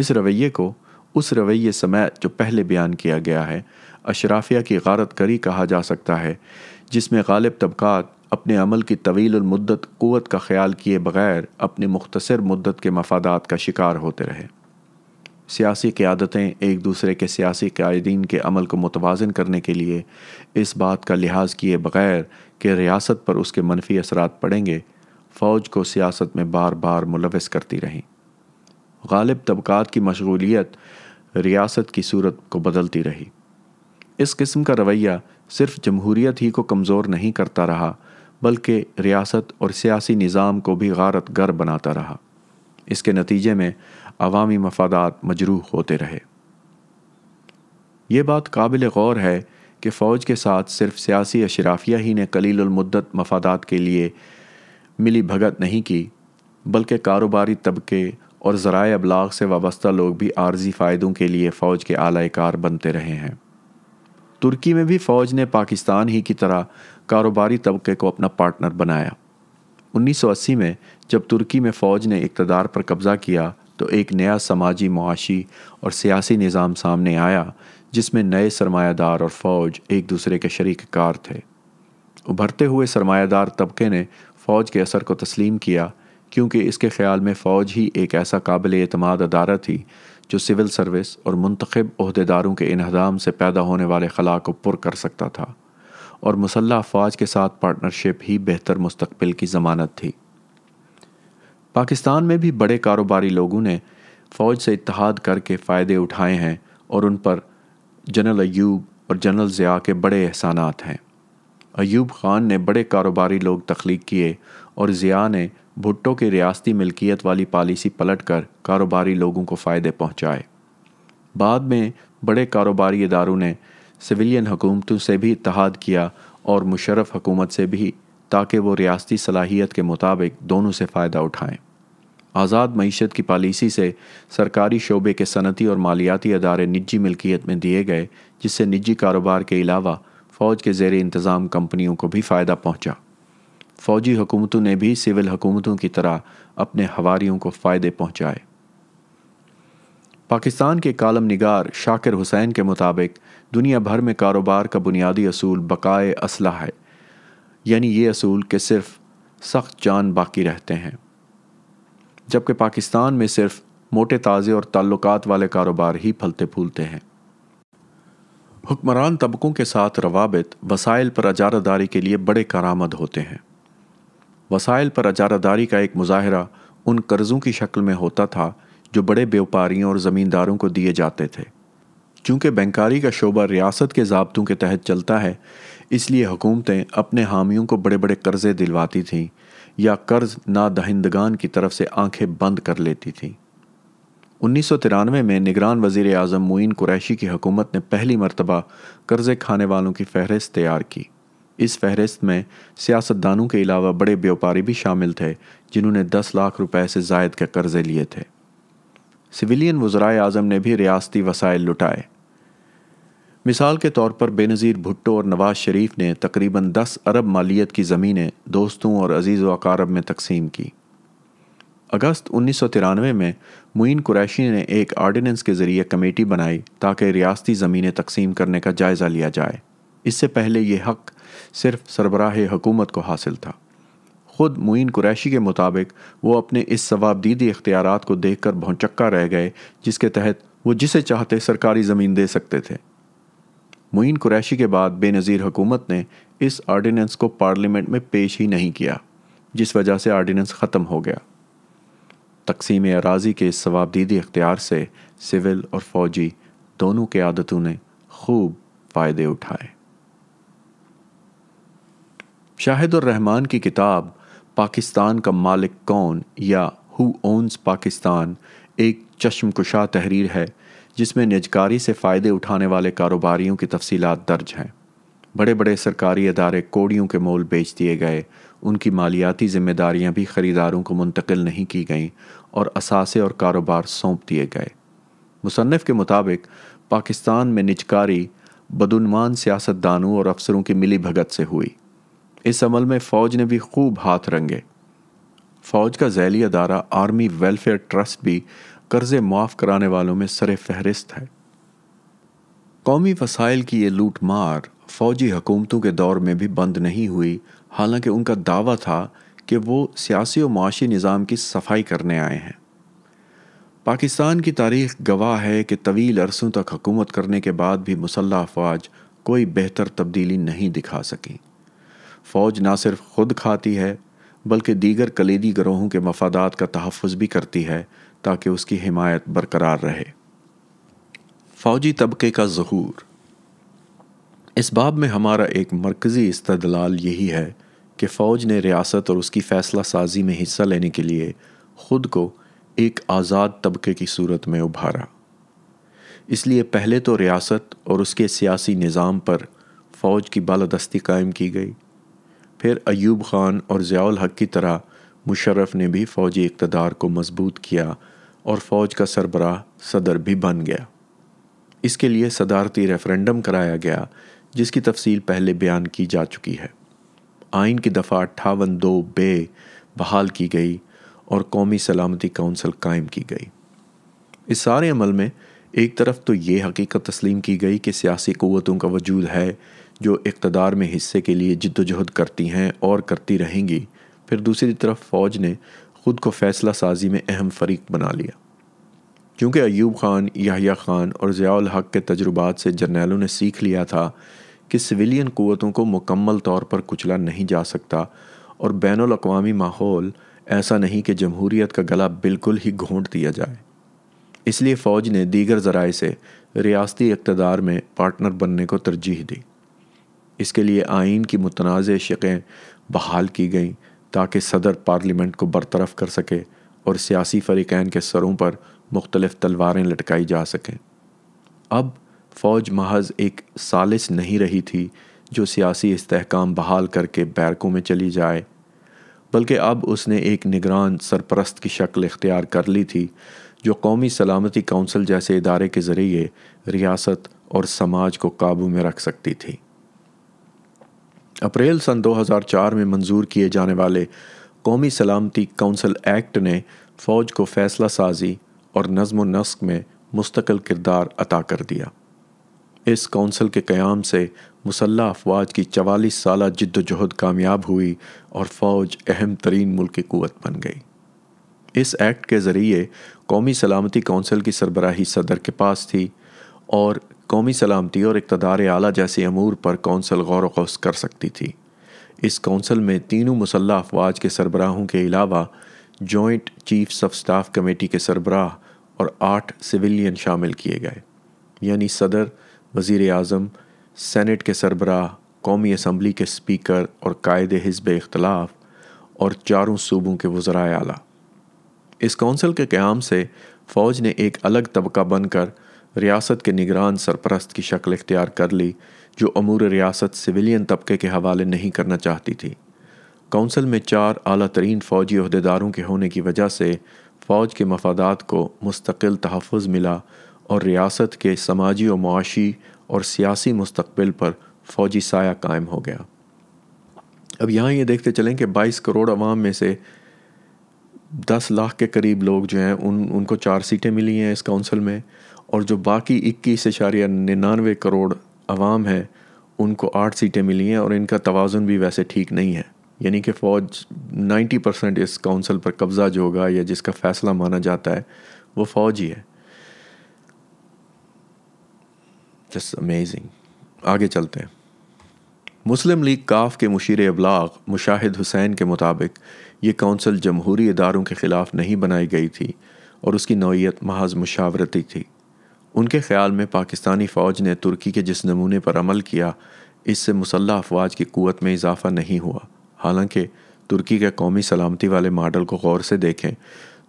Speaker 1: اس رویے کو اس رویے سمیت جو پہلے بیان کیا گیا ہے اشرافیہ کی غارت کری کہا جا سکتا ہے جس میں غالب طبقات اپنے عمل کی طویل المدت قوت کا خیال کیے بغیر اپنے مختصر مدت کے مفادات کا شکار ہوتے رہے سیاسی قیادتیں ایک دوسرے کے سیاسی قائدین کے عمل کو متوازن کرنے کے لیے اس بات کا لحاظ کیے بغیر کہ ریاست پر اس کے منفی اثرات پڑیں گے فوج کو سیاست میں بار بار ملوث کرتی رہیں غالب طبقات کی مشغولیت ریاست کی صورت کو بدلتی رہی اس قسم کا رویہ صرف جمہوریت ہی کو کمزور نہیں کرتا رہا بلکہ ریاست اور سیاسی نظام کو بھی غارت گر بناتا رہا اس کے نتیجے میں عوامی مفادات مجروح ہوتے رہے یہ بات قابل غور ہے کہ فوج کے ساتھ صرف سیاسی اشرافیہ ہی نے قلیل المدت مفادات کے لیے ملی بھگت نہیں کی بلکہ کاروباری طبقے اور ذرائع ابلاغ سے وابستہ لوگ بھی عارضی فائدوں کے لیے فوج کے اعلی کار بنتے رہے ہیں ترکی میں بھی فوج نے پاکستان ہی کی طرح کاروباری طبقے کو اپنا پارٹنر بنایا انیس سو اسی میں جب ترکی میں فوج نے اقتدار پر قبضہ کیا تو ایک نیا سماجی معاشی اور سیاسی نظام سامنے آیا جس میں نئے سرمایہ دار اور فوج ایک دوسرے کے شریک کار تھے ابھرتے ہوئے سرمایہ دار طبقے نے فوج کے اثر کو تسلیم کیا کیونکہ اس کے خیال میں فوج ہی ایک ایسا قابل اعتماد ادارہ تھی جو سول سروس اور منتخب عہدے داروں کے انہدام سے پیدا ہونے والے خلا کو پر کر سکتا تھا اور مسلح فوج کے ساتھ پارٹنرشپ ہی بہتر مستقبل کی ضمانت تھی پاکستان میں بھی بڑے کاروباری لوگوں نے فوج سے اتحاد کر کے فائدے اٹھائے ہیں اور ان پر جنرل ایوب اور جنرل ضیاء کے بڑے احسانات ہیں ایوب خان نے بڑے کاروباری لوگ تخلیق کیے اور ضیاء نے بھٹو کے ریاستی ملکیت والی پالیسی پلٹ کر کاروباری لوگوں کو فائدے پہنچائے بعد میں بڑے کاروباری اداروں نے سویلین حکومتوں سے بھی اتحاد کیا اور مشرف حکومت سے بھی تاکہ وہ ریاستی صلاحیت کے مطابق دونوں سے فائدہ اٹھائیں آزاد معیشت کی پالیسی سے سرکاری شعبے کے صنعتی اور مالیاتی ادارے نجی ملکیت میں دیے گئے جس سے نجی کاروبار کے علاوہ فوج کے زیر انتظام کمپنیوں کو بھی فائدہ پہنچا فوجی حکومتوں نے بھی سول حکومتوں کی طرح اپنے ہواریوں کو فائدے پہنچائے پاکستان کے کالم نگار شاکر حسین کے مطابق دنیا بھر میں کاروبار کا بنیادی اصول بقائے اسلحہ ہے یعنی یہ اصول کہ صرف سخت جان باقی رہتے ہیں جبکہ پاکستان میں صرف موٹے تازے اور تعلقات والے کاروبار ہی پھلتے پھولتے ہیں حکمران طبقوں کے ساتھ روابط وسائل پر اجارہ داری کے لیے بڑے کارآمد ہوتے ہیں وسائل پر اجارہ داری کا ایک مظاہرہ ان قرضوں کی شکل میں ہوتا تھا جو بڑے بیوپاریوں اور زمینداروں کو دیے جاتے تھے چونکہ بینکاری کا شعبہ ریاست کے ضابطوں کے تحت چلتا ہے اس لیے حکومتیں اپنے حامیوں کو بڑے بڑے قرضے دلواتی تھیں یا قرض نہ دہندگان کی طرف سے آنکھیں بند کر لیتی تھیں انیس سو ترانوے میں نگران وزیر اعظم معین قریشی کی حکومت نے پہلی مرتبہ قرضے کھانے والوں کی فہرست تیار کی اس فہرست میں سیاستدانوں کے علاوہ بڑے بیوپاری بھی شامل تھے جنہوں نے دس لاکھ روپے سے زائد کے قرضے لیے تھے سویلین وزرائے اعظم نے بھی ریاستی وسائل لٹائے مثال کے طور پر بے نظیر بھٹو اور نواز شریف نے تقریباً دس ارب مالیت کی زمینیں دوستوں اور عزیز و اقارب میں تقسیم کی اگست انیس سو ترانوے میں معین قریشی نے ایک آرڈیننس کے ذریعے کمیٹی بنائی تاکہ ریاستی زمینیں تقسیم کرنے کا جائزہ لیا جائے اس سے پہلے یہ حق صرف سربراہ حکومت کو حاصل تھا خود معین قریشی کے مطابق وہ اپنے اس ثوابدیدی اختیارات کو دیکھ کر بہنچکا رہ گئے جس کے تحت وہ جسے چاہتے سرکاری زمین دے سکتے تھے معین قریشی کے بعد بے نظیر حکومت نے اس آرڈیننس کو پارلیمنٹ میں پیش ہی نہیں کیا جس وجہ سے آرڈیننس ختم ہو گیا تقسیم اراضی کے ثوابدیدی اختیار سے سول اور فوجی دونوں کے عادتوں نے خوب فائدے اٹھائے شاہد الرحمان کی کتاب پاکستان کا مالک کون یا ہو اونز پاکستان ایک چشم کشا تحریر ہے جس میں نجکاری سے فائدے اٹھانے والے کاروباریوں کی تفصیلات درج ہیں بڑے بڑے سرکاری ادارے کوڑیوں کے مول بیچ دیے گئے ان کی مالیاتی ذمہ داریاں بھی خریداروں کو منتقل نہیں کی گئیں اور اثاثے اور کاروبار سونپ دیے گئے مصنف کے مطابق پاکستان میں نجکاری بدعنوان سیاست دانوں اور افسروں کی ملی بھگت سے ہوئی اس عمل میں فوج نے بھی خوب ہاتھ رنگے فوج کا ذیلی ادارہ آرمی ویلفیئر ٹرسٹ بھی قرضے معاف کرانے والوں میں سر فہرست ہے قومی وسائل کی یہ لوٹ مار فوجی حکومتوں کے دور میں بھی بند نہیں ہوئی حالانکہ ان کا دعویٰ تھا کہ وہ سیاسی و معاشی نظام کی صفائی کرنے آئے ہیں پاکستان کی تاریخ گواہ ہے کہ طویل عرصوں تک حکومت کرنے کے بعد بھی مسلح افواج کوئی بہتر تبدیلی نہیں دکھا سکی فوج نہ صرف خود کھاتی ہے بلکہ دیگر کلیدی گروہوں کے مفادات کا تحفظ بھی کرتی ہے تاکہ اس کی حمایت برقرار رہے فوجی طبقے کا ظہور اس باب میں ہمارا ایک مرکزی استدلال یہی ہے کہ فوج نے ریاست اور اس کی فیصلہ سازی میں حصہ لینے کے لیے خود کو ایک آزاد طبقے کی صورت میں ابھارا اس لیے پہلے تو ریاست اور اس کے سیاسی نظام پر فوج کی بالادستی قائم کی گئی پھر ایوب خان اور ضیاء الحق کی طرح مشرف نے بھی فوجی اقتدار کو مضبوط کیا اور فوج کا سربراہ صدر بھی بن گیا اس کے لیے صدارتی ریفرنڈم کرایا گیا جس کی تفصیل پہلے بیان کی جا چکی ہے آئین کی دفعہ اٹھاون دو بے بحال کی گئی اور قومی سلامتی کونسل قائم کی گئی اس سارے عمل میں ایک طرف تو یہ حقیقت تسلیم کی گئی کہ سیاسی قوتوں کا وجود ہے جو اقتدار میں حصے کے لیے جد و جہد کرتی ہیں اور کرتی رہیں گی پھر دوسری طرف فوج نے خود کو فیصلہ سازی میں اہم فریق بنا لیا کیونکہ ایوب خان یحییٰ خان اور ضیاء الحق کے تجربات سے جرنیلوں نے سیکھ لیا تھا کہ سویلین قوتوں کو مکمل طور پر کچلا نہیں جا سکتا اور بین الاقوامی ماحول ایسا نہیں کہ جمہوریت کا گلا بالکل ہی گھونٹ دیا جائے اس لیے فوج نے دیگر ذرائع سے ریاستی اقتدار میں پارٹنر بننے کو ترجیح دی اس کے لیے آئین کی متنازع شقیں بحال کی گئیں تاکہ صدر پارلیمنٹ کو برطرف کر سکے اور سیاسی فریقین کے سروں پر مختلف تلواریں لٹکائی جا سکیں اب فوج محض ایک سالس نہیں رہی تھی جو سیاسی استحکام بحال کر کے بیرکوں میں چلی جائے بلکہ اب اس نے ایک نگران سرپرست کی شکل اختیار کر لی تھی جو قومی سلامتی کونسل جیسے ادارے کے ذریعے ریاست اور سماج کو قابو میں رکھ سکتی تھی اپریل سن دو ہزار چار میں منظور کیے جانے والے قومی سلامتی کونسل ایکٹ نے فوج کو فیصلہ سازی اور نظم و نسق میں مستقل کردار عطا کر دیا اس کونسل کے قیام سے مسلح افواج کی چوالیس سالہ جد و جہد کامیاب ہوئی اور فوج اہم ترین ملک قوت بن گئی اس ایکٹ کے ذریعے قومی سلامتی کونسل کی سربراہی صدر کے پاس تھی اور قومی سلامتی اور اقتدار اعلیٰ جیسے امور پر کونسل غور و خوص کر سکتی تھی اس کونسل میں تینوں مسلح افواج کے سربراہوں کے علاوہ joint chiefs of staff committee کے سربراہ اور آٹھ سویلین شامل کیے گئے یعنی صدر وزیر اعظم سینٹ کے سربراہ قومی اسمبلی کے سپیکر اور قائد حزب اختلاف اور چاروں صوبوں کے وزرائے اعلیٰ اس کونسل کے قیام سے فوج نے ایک الگ طبقہ بن کر ریاست کے نگران سرپرست کی شکل اختیار کر لی جو امور ریاست سویلین طبقے کے حوالے نہیں کرنا چاہتی تھی کونسل میں چار اعلیٰ ترین فوجی عہدیداروں کے ہونے کی وجہ سے فوج کے مفادات کو مستقل تحفظ ملا اور ریاست کے سماجی و معاشی اور سیاسی مستقبل پر فوجی سایہ قائم ہو گیا اب یہاں یہ دیکھتے چلیں کہ بائیس کروڑ عوام میں سے دس لاکھ کے قریب لوگ جو ہیں ان ان کو چار سیٹیں ملی ہیں اس کونسل میں اور جو باقی اکیس اشاریہ ننانوے کروڑ عوام ہیں ان کو آٹھ سیٹیں ملی ہیں اور ان کا توازن بھی ویسے ٹھیک نہیں ہے یعنی کہ فوج نائنٹی پرسنٹ اس کونسل پر قبضہ جو ہوگا یا جس کا فیصلہ مانا جاتا ہے وہ فوج ہی ہے جس امیزنگ آگے چلتے ہیں مسلم لیگ کاف کے مشیر ابلاغ مشاہد حسین کے مطابق یہ کونسل جمہوری اداروں کے خلاف نہیں بنائی گئی تھی اور اس کی نوعیت محض مشاورتی تھی ان کے خیال میں پاکستانی فوج نے ترکی کے جس نمونے پر عمل کیا اس سے مسلح افواج کی قوت میں اضافہ نہیں ہوا حالانکہ ترکی کے قومی سلامتی والے ماڈل کو غور سے دیکھیں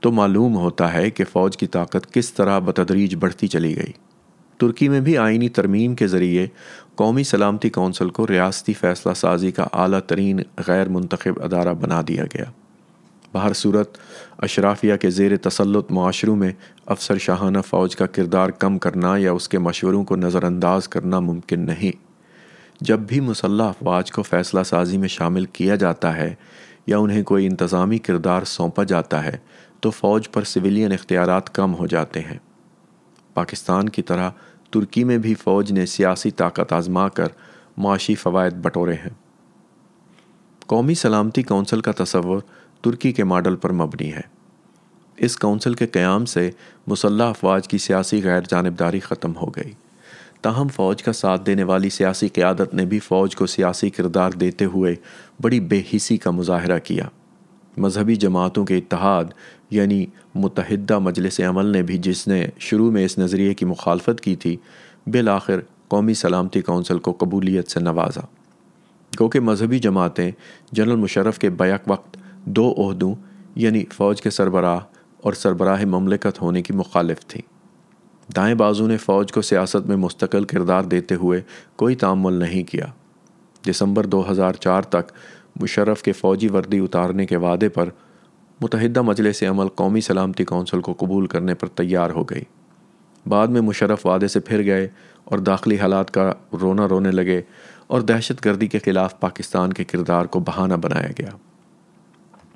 Speaker 1: تو معلوم ہوتا ہے کہ فوج کی طاقت کس طرح بتدریج بڑھتی چلی گئی ترکی میں بھی آئینی ترمیم کے ذریعے قومی سلامتی کونسل کو ریاستی فیصلہ سازی کا اعلیٰ ترین غیر منتخب ادارہ بنا دیا گیا بہر صورت اشرافیہ کے زیر تسلط معاشروں میں افسر شاہانہ فوج کا کردار کم کرنا یا اس کے مشوروں کو نظر انداز کرنا ممکن نہیں جب بھی مسلح افواج کو فیصلہ سازی میں شامل کیا جاتا ہے یا انہیں کوئی انتظامی کردار سونپا جاتا ہے تو فوج پر سویلین اختیارات کم ہو جاتے ہیں پاکستان کی طرح ترکی میں بھی فوج نے سیاسی طاقت آزما کر معاشی فوائد بٹورے ہیں قومی سلامتی کونسل کا تصور ترکی کے ماڈل پر مبنی ہے اس کونسل کے قیام سے مسلح افواج کی سیاسی غیر جانبداری ختم ہو گئی تاہم فوج کا ساتھ دینے والی سیاسی قیادت نے بھی فوج کو سیاسی کردار دیتے ہوئے بڑی بے حصی کا مظاہرہ کیا مذہبی جماعتوں کے اتحاد یعنی متحدہ مجلس عمل نے بھی جس نے شروع میں اس نظریے کی مخالفت کی تھی بالآخر قومی سلامتی کونسل کو قبولیت سے نوازا کیونکہ مذہبی جماعتیں جنرل مشرف کے بیک وقت دو عہدوں یعنی فوج کے سربراہ اور سربراہ مملکت ہونے کی مخالف تھی دائیں بازو نے فوج کو سیاست میں مستقل کردار دیتے ہوئے کوئی تعمل نہیں کیا دسمبر دو ہزار چار تک مشرف کے فوجی وردی اتارنے کے وعدے پر متحدہ مجلے سے عمل قومی سلامتی کونسل کو قبول کرنے پر تیار ہو گئی بعد میں مشرف وعدے سے پھر گئے اور داخلی حالات کا رونا رونے لگے اور دہشت گردی کے خلاف پاکستان کے کردار کو بہانہ بنایا گیا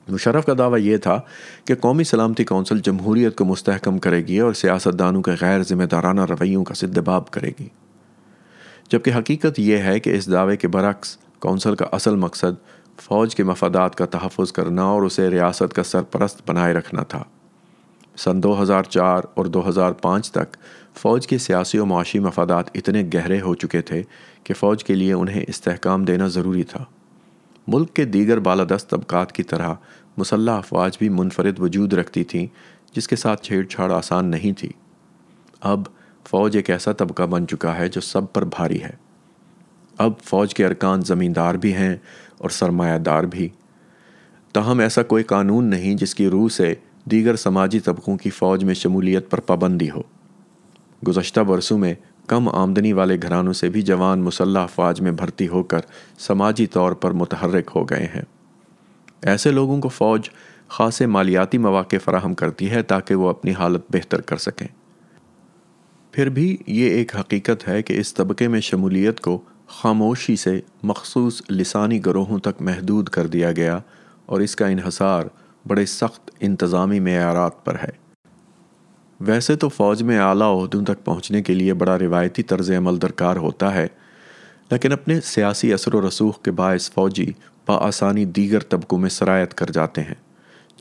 Speaker 1: مشرف کا دعویٰ یہ تھا کہ قومی سلامتی کونسل جمہوریت کو مستحکم کرے گی اور سیاست دانوں کے غیر ذمہ دارانہ رویوں کا سدباب کرے گی جبکہ حقیقت یہ ہے کہ اس دعوے کے برعکس کونسل کا اصل مقصد فوج کے مفادات کا تحفظ کرنا اور اسے ریاست کا سرپرست بنائے رکھنا تھا سن دو ہزار چار اور دو ہزار پانچ تک فوج کے سیاسی و معاشی مفادات اتنے گہرے ہو چکے تھے کہ فوج کے لیے انہیں استحکام دینا ضروری تھا ملک کے دیگر بالادست طبقات کی طرح مسلح افواج بھی منفرد وجود رکھتی تھیں جس کے ساتھ چھیڑ چھاڑ آسان نہیں تھی اب فوج ایک ایسا طبقہ بن چکا ہے جو سب پر بھاری ہے اب فوج کے ارکان زمیندار بھی ہیں اور سرمایہ دار بھی تاہم ایسا کوئی قانون نہیں جس کی روح سے دیگر سماجی طبقوں کی فوج میں شمولیت پر پابندی ہو گزشتہ برسوں میں کم آمدنی والے گھرانوں سے بھی جوان مسلح افواج میں بھرتی ہو کر سماجی طور پر متحرک ہو گئے ہیں ایسے لوگوں کو فوج خاصے مالیاتی مواقع فراہم کرتی ہے تاکہ وہ اپنی حالت بہتر کر سکیں پھر بھی یہ ایک حقیقت ہے کہ اس طبقے میں شمولیت کو خاموشی سے مخصوص لسانی گروہوں تک محدود کر دیا گیا اور اس کا انحصار بڑے سخت انتظامی معیارات پر ہے ویسے تو فوج میں اعلیٰ عہدوں تک پہنچنے کے لیے بڑا روایتی طرز عمل درکار ہوتا ہے لیکن اپنے سیاسی اثر و رسوخ کے باعث فوجی بآسانی دیگر طبقوں میں سرایت کر جاتے ہیں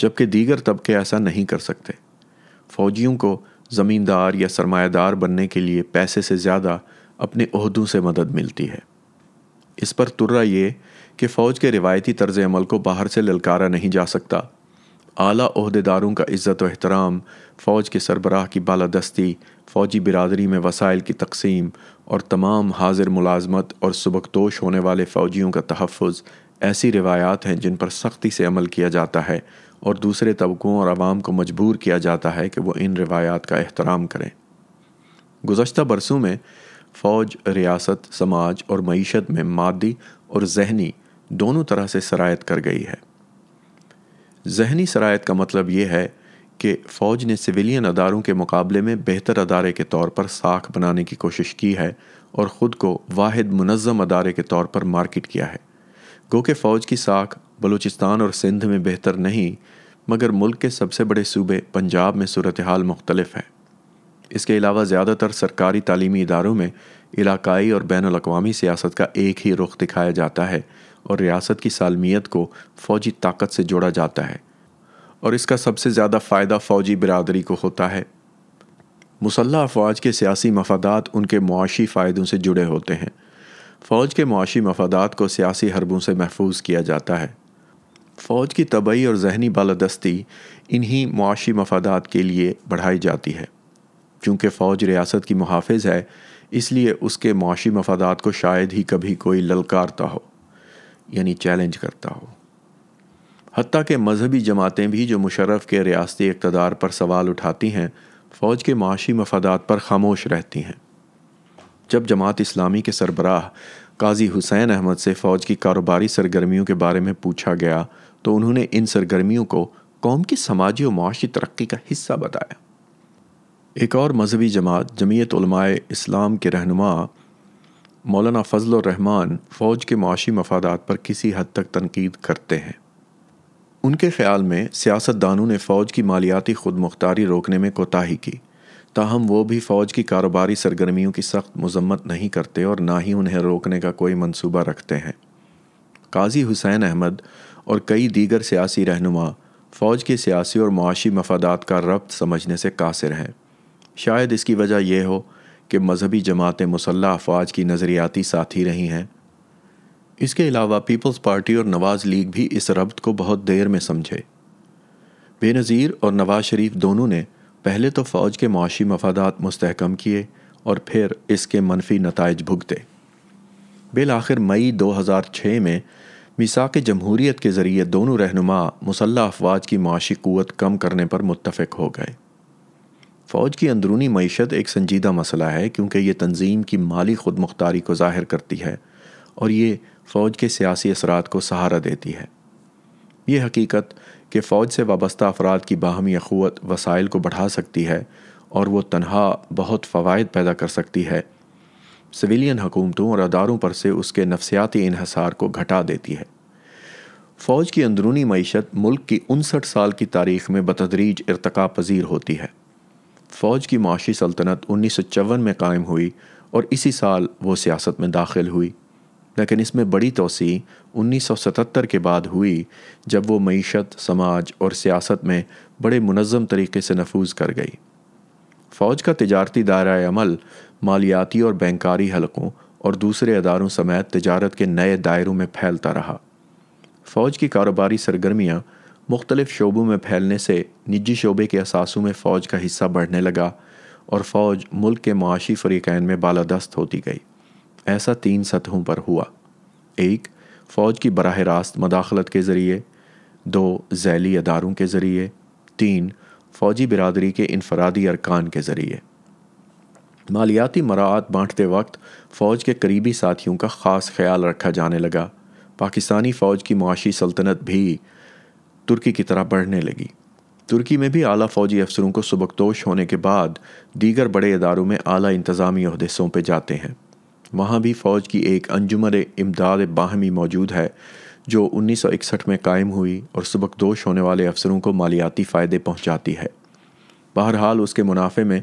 Speaker 1: جبکہ دیگر طبقے ایسا نہیں کر سکتے فوجیوں کو زمیندار یا سرمایہ دار بننے کے لیے پیسے سے زیادہ اپنے عہدوں سے مدد ملتی ہے اس پر ترہ یہ کہ فوج کے روایتی طرز عمل کو باہر سے للکارا نہیں جا سکتا اعلیٰ عہدے داروں کا عزت و احترام فوج کے سربراہ کی بالادستی فوجی برادری میں وسائل کی تقسیم اور تمام حاضر ملازمت اور سبکتوش ہونے والے فوجیوں کا تحفظ ایسی روایات ہیں جن پر سختی سے عمل کیا جاتا ہے اور دوسرے طبقوں اور عوام کو مجبور کیا جاتا ہے کہ وہ ان روایات کا احترام کریں گزشتہ برسوں میں فوج ریاست سماج اور معیشت میں مادی اور ذہنی دونوں طرح سے سرایت کر گئی ہے ذہنی سرایت کا مطلب یہ ہے کہ فوج نے سویلین اداروں کے مقابلے میں بہتر ادارے کے طور پر ساکھ بنانے کی کوشش کی ہے اور خود کو واحد منظم ادارے کے طور پر مارکیٹ کیا ہے گو کہ فوج کی ساکھ بلوچستان اور سندھ میں بہتر نہیں مگر ملک کے سب سے بڑے صوبے پنجاب میں صورتحال مختلف ہے اس کے علاوہ زیادہ تر سرکاری تعلیمی اداروں میں علاقائی اور بین الاقوامی سیاست کا ایک ہی رخ دکھایا جاتا ہے اور ریاست کی سالمیت کو فوجی طاقت سے جوڑا جاتا ہے اور اس کا سب سے زیادہ فائدہ فوجی برادری کو ہوتا ہے مسلح افواج کے سیاسی مفادات ان کے معاشی فائدوں سے جڑے ہوتے ہیں فوج کے معاشی مفادات کو سیاسی حربوں سے محفوظ کیا جاتا ہے فوج کی طبعی اور ذہنی بالادستی انہی معاشی مفادات کے لیے بڑھائی جاتی ہے چونکہ فوج ریاست کی محافظ ہے اس لیے اس کے معاشی مفادات کو شاید ہی کبھی کوئی للکارتا ہو یعنی چیلنج کرتا ہو حتیٰ کہ مذہبی جماعتیں بھی جو مشرف کے ریاستی اقتدار پر سوال اٹھاتی ہیں فوج کے معاشی مفادات پر خاموش رہتی ہیں جب جماعت اسلامی کے سربراہ قاضی حسین احمد سے فوج کی کاروباری سرگرمیوں کے بارے میں پوچھا گیا تو انہوں نے ان سرگرمیوں کو قوم کی سماجی و معاشی ترقی کا حصہ بتایا ایک اور مذہبی جماعت جمعیت علماء اسلام کے رہنما مولانا فضل الرحمن فوج کے معاشی مفادات پر کسی حد تک تنقید کرتے ہیں ان کے خیال میں سیاست دانوں نے فوج کی مالیاتی خود مختاری روکنے میں کوتاہی کی تاہم وہ بھی فوج کی کاروباری سرگرمیوں کی سخت مذمت نہیں کرتے اور نہ ہی انہیں روکنے کا کوئی منصوبہ رکھتے ہیں قاضی حسین احمد اور کئی دیگر سیاسی رہنما فوج کے سیاسی اور معاشی مفادات کا ربط سمجھنے سے قاصر ہیں شاید اس کی وجہ یہ ہو کہ مذہبی جماعتیں مسلح افواج کی نظریاتی ساتھی رہی ہیں اس کے علاوہ پیپلز پارٹی اور نواز لیگ بھی اس ربط کو بہت دیر میں سمجھے بے نظیر اور نواز شریف دونوں نے پہلے تو فوج کے معاشی مفادات مستحکم کیے اور پھر اس کے منفی نتائج بھگتے بالآخر مئی دو ہزار چھ میں میساک کے جمہوریت کے ذریعے دونوں رہنما مسلح افواج کی معاشی قوت کم کرنے پر متفق ہو گئے فوج کی اندرونی معیشت ایک سنجیدہ مسئلہ ہے کیونکہ یہ تنظیم کی مالی خود مختاری کو ظاہر کرتی ہے اور یہ فوج کے سیاسی اثرات کو سہارا دیتی ہے یہ حقیقت کہ فوج سے وابستہ افراد کی باہمی اخوت وسائل کو بڑھا سکتی ہے اور وہ تنہا بہت فوائد پیدا کر سکتی ہے سویلین حکومتوں اور اداروں پر سے اس کے نفسیاتی انحصار کو گھٹا دیتی ہے فوج کی اندرونی معیشت ملک کی انسٹھ سال کی تاریخ میں بتدریج ارتقا پذیر ہوتی ہے فوج کی معاشی سلطنت انیس سو چون میں قائم ہوئی اور اسی سال وہ سیاست میں داخل ہوئی لیکن اس میں بڑی توسیع انیس سو ستتر کے بعد ہوئی جب وہ معیشت سماج اور سیاست میں بڑے منظم طریقے سے نفوذ کر گئی فوج کا تجارتی دائرہ عمل مالیاتی اور بینکاری حلقوں اور دوسرے اداروں سمیت تجارت کے نئے دائروں میں پھیلتا رہا فوج کی کاروباری سرگرمیاں مختلف شعبوں میں پھیلنے سے نجی شعبے کے اثاثوں میں فوج کا حصہ بڑھنے لگا اور فوج ملک کے معاشی فریقین میں بالادست ہوتی گئی ایسا تین سطحوں پر ہوا ایک فوج کی براہ راست مداخلت کے ذریعے دو ذیلی اداروں کے ذریعے تین فوجی برادری کے انفرادی ارکان کے ذریعے مالیاتی مراعات بانٹتے وقت فوج کے قریبی ساتھیوں کا خاص خیال رکھا جانے لگا پاکستانی فوج کی معاشی سلطنت بھی ترکی کی طرح بڑھنے لگی ترکی میں بھی اعلیٰ فوجی افسروں کو سبکتوش ہونے کے بعد دیگر بڑے اداروں میں اعلیٰ انتظامی عہدے سونپے جاتے ہیں وہاں بھی فوج کی ایک انجمر امداد باہمی موجود ہے جو انیس سو اکسٹھ میں قائم ہوئی اور دوش ہونے والے افسروں کو مالیاتی فائدے پہنچاتی ہے بہرحال اس کے منافع میں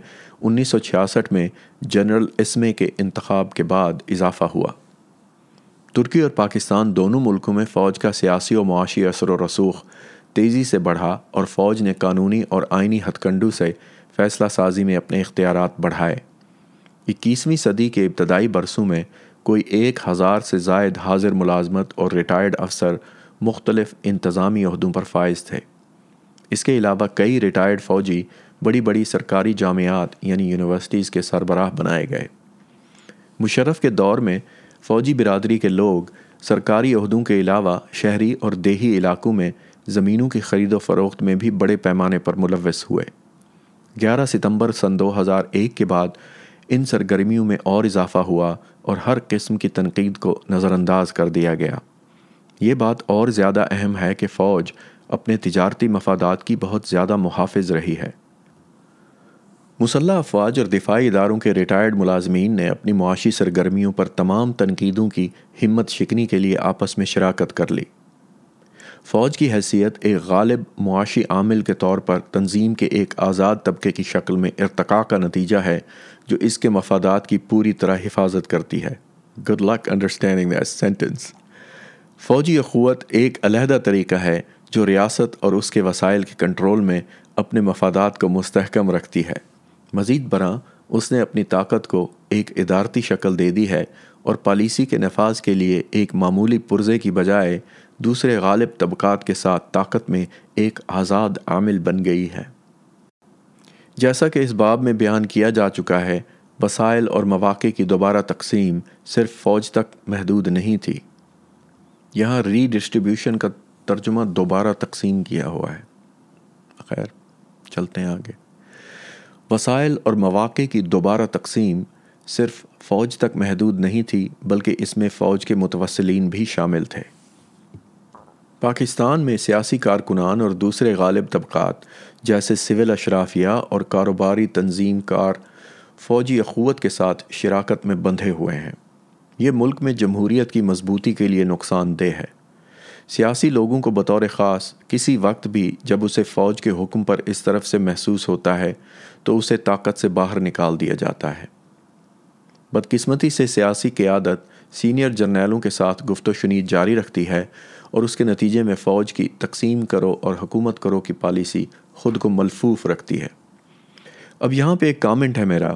Speaker 1: انیس سو چھیاسٹھ میں جنرل اسمے کے انتخاب کے بعد اضافہ ہوا ترکی اور پاکستان دونوں ملکوں میں فوج کا سیاسی و معاشی اثر و رسوخ تیزی سے بڑھا اور فوج نے قانونی اور آئینی ہتھ سے فیصلہ سازی میں اپنے اختیارات بڑھائے اکیسویں صدی کے ابتدائی برسوں میں کوئی ایک ہزار سے زائد حاضر ملازمت اور ریٹائرڈ افسر مختلف انتظامی عہدوں پر فائز تھے اس کے علاوہ کئی ریٹائرڈ فوجی بڑی بڑی سرکاری جامعات یعنی یونیورسٹیز کے سربراہ بنائے گئے مشرف کے دور میں فوجی برادری کے لوگ سرکاری عہدوں کے علاوہ شہری اور دیہی علاقوں میں زمینوں کی خرید و فروخت میں بھی بڑے پیمانے پر ملوث ہوئے گیارہ ستمبر سن دو ہزار ایک کے بعد ان سرگرمیوں میں اور اضافہ ہوا اور ہر قسم کی تنقید کو نظر انداز کر دیا گیا یہ بات اور زیادہ اہم ہے کہ فوج اپنے تجارتی مفادات کی بہت زیادہ محافظ رہی ہے مسلح افواج اور دفاعی اداروں کے ریٹائرڈ ملازمین نے اپنی معاشی سرگرمیوں پر تمام تنقیدوں کی ہمت شکنی کے لیے آپس میں شراکت کر لی فوج کی حیثیت ایک غالب معاشی عامل کے طور پر تنظیم کے ایک آزاد طبقے کی شکل میں ارتقاء کا نتیجہ ہے جو اس کے مفادات کی پوری طرح حفاظت کرتی ہے گڈ لک انڈرسٹینڈنگ سینٹنس فوجی اخوت ایک علیحدہ طریقہ ہے جو ریاست اور اس کے وسائل کے کنٹرول میں اپنے مفادات کو مستحکم رکھتی ہے مزید برآں اس نے اپنی طاقت کو ایک ادارتی شکل دے دی ہے اور پالیسی کے نفاذ کے لیے ایک معمولی پرزے کی بجائے دوسرے غالب طبقات کے ساتھ طاقت میں ایک آزاد عامل بن گئی ہے جیسا کہ اس باب میں بیان کیا جا چکا ہے وسائل اور مواقع کی دوبارہ تقسیم صرف فوج تک محدود نہیں تھی یہاں ری ڈسٹریبیوشن کا ترجمہ دوبارہ تقسیم کیا ہوا ہے خیر چلتے ہیں آگے وسائل اور مواقع کی دوبارہ تقسیم صرف فوج تک محدود نہیں تھی بلکہ اس میں فوج کے متوسلین بھی شامل تھے پاکستان میں سیاسی کارکنان اور دوسرے غالب طبقات جیسے سول اشرافیہ اور کاروباری تنظیم کار فوجی اخوت کے ساتھ شراکت میں بندھے ہوئے ہیں یہ ملک میں جمہوریت کی مضبوطی کے لیے نقصان دہ ہے سیاسی لوگوں کو بطور خاص کسی وقت بھی جب اسے فوج کے حکم پر اس طرف سے محسوس ہوتا ہے تو اسے طاقت سے باہر نکال دیا جاتا ہے بدقسمتی سے سیاسی قیادت سینئر جرنیلوں کے ساتھ گفت و شنید جاری رکھتی ہے اور اس کے نتیجے میں فوج کی تقسیم کرو اور حکومت کرو کی پالیسی خود کو ملفوف رکھتی ہے اب یہاں پہ ایک کامنٹ ہے میرا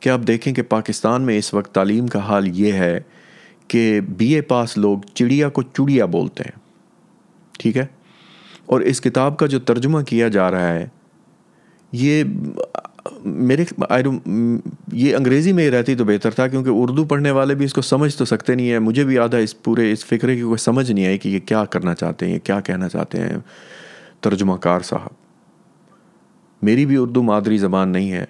Speaker 1: کہ آپ دیکھیں کہ پاکستان میں اس وقت تعلیم کا حال یہ ہے کہ بی اے پاس لوگ چڑیا کو چڑیا بولتے ہیں ٹھیک ہے اور اس کتاب کا جو ترجمہ کیا جا رہا ہے یہ میرے آئی یہ انگریزی میں ہی رہتی تو بہتر تھا کیونکہ اردو پڑھنے والے بھی اس کو سمجھ تو سکتے نہیں ہیں مجھے بھی آدھا اس پورے اس فکرے کی کوئی سمجھ نہیں آئی کہ یہ کیا کرنا چاہتے ہیں یہ کیا کہنا چاہتے ہیں ترجمہ کار صاحب میری بھی اردو مادری زبان نہیں ہے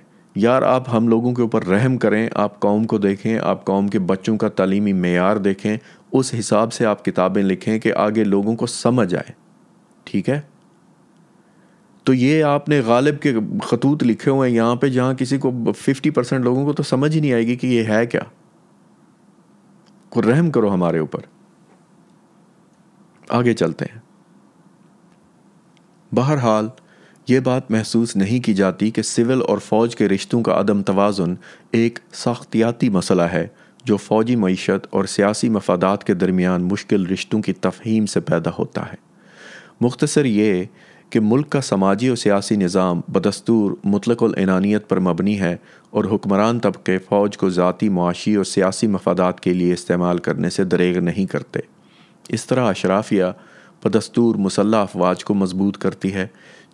Speaker 1: یار آپ ہم لوگوں کے اوپر رحم کریں آپ قوم کو دیکھیں آپ قوم کے بچوں کا تعلیمی معیار دیکھیں اس حساب سے آپ کتابیں لکھیں کہ آگے لوگوں کو سمجھ آئے ٹھیک ہے تو یہ آپ نے غالب کے خطوط لکھے ہوئے ہیں یہاں پہ جہاں کسی کو ففٹی پرسینٹ لوگوں کو تو سمجھ ہی نہیں آئے گی کہ یہ ہے کیا رحم کرو ہمارے اوپر آگے چلتے ہیں بہرحال یہ بات محسوس نہیں کی جاتی کہ سول اور فوج کے رشتوں کا عدم توازن ایک ساختیاتی مسئلہ ہے جو فوجی معیشت اور سیاسی مفادات کے درمیان مشکل رشتوں کی تفہیم سے پیدا ہوتا ہے مختصر یہ کہ ملک کا سماجی اور سیاسی نظام بدستور مطلق العنانیت پر مبنی ہے اور حکمران طبقے فوج کو ذاتی معاشی اور سیاسی مفادات کے لیے استعمال کرنے سے دریغ نہیں کرتے اس طرح اشرافیہ بدستور مسلح افواج کو مضبوط کرتی ہے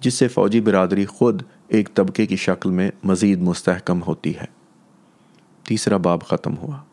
Speaker 1: جس سے فوجی برادری خود ایک طبقے کی شکل میں مزید مستحکم ہوتی ہے تیسرا باب ختم ہوا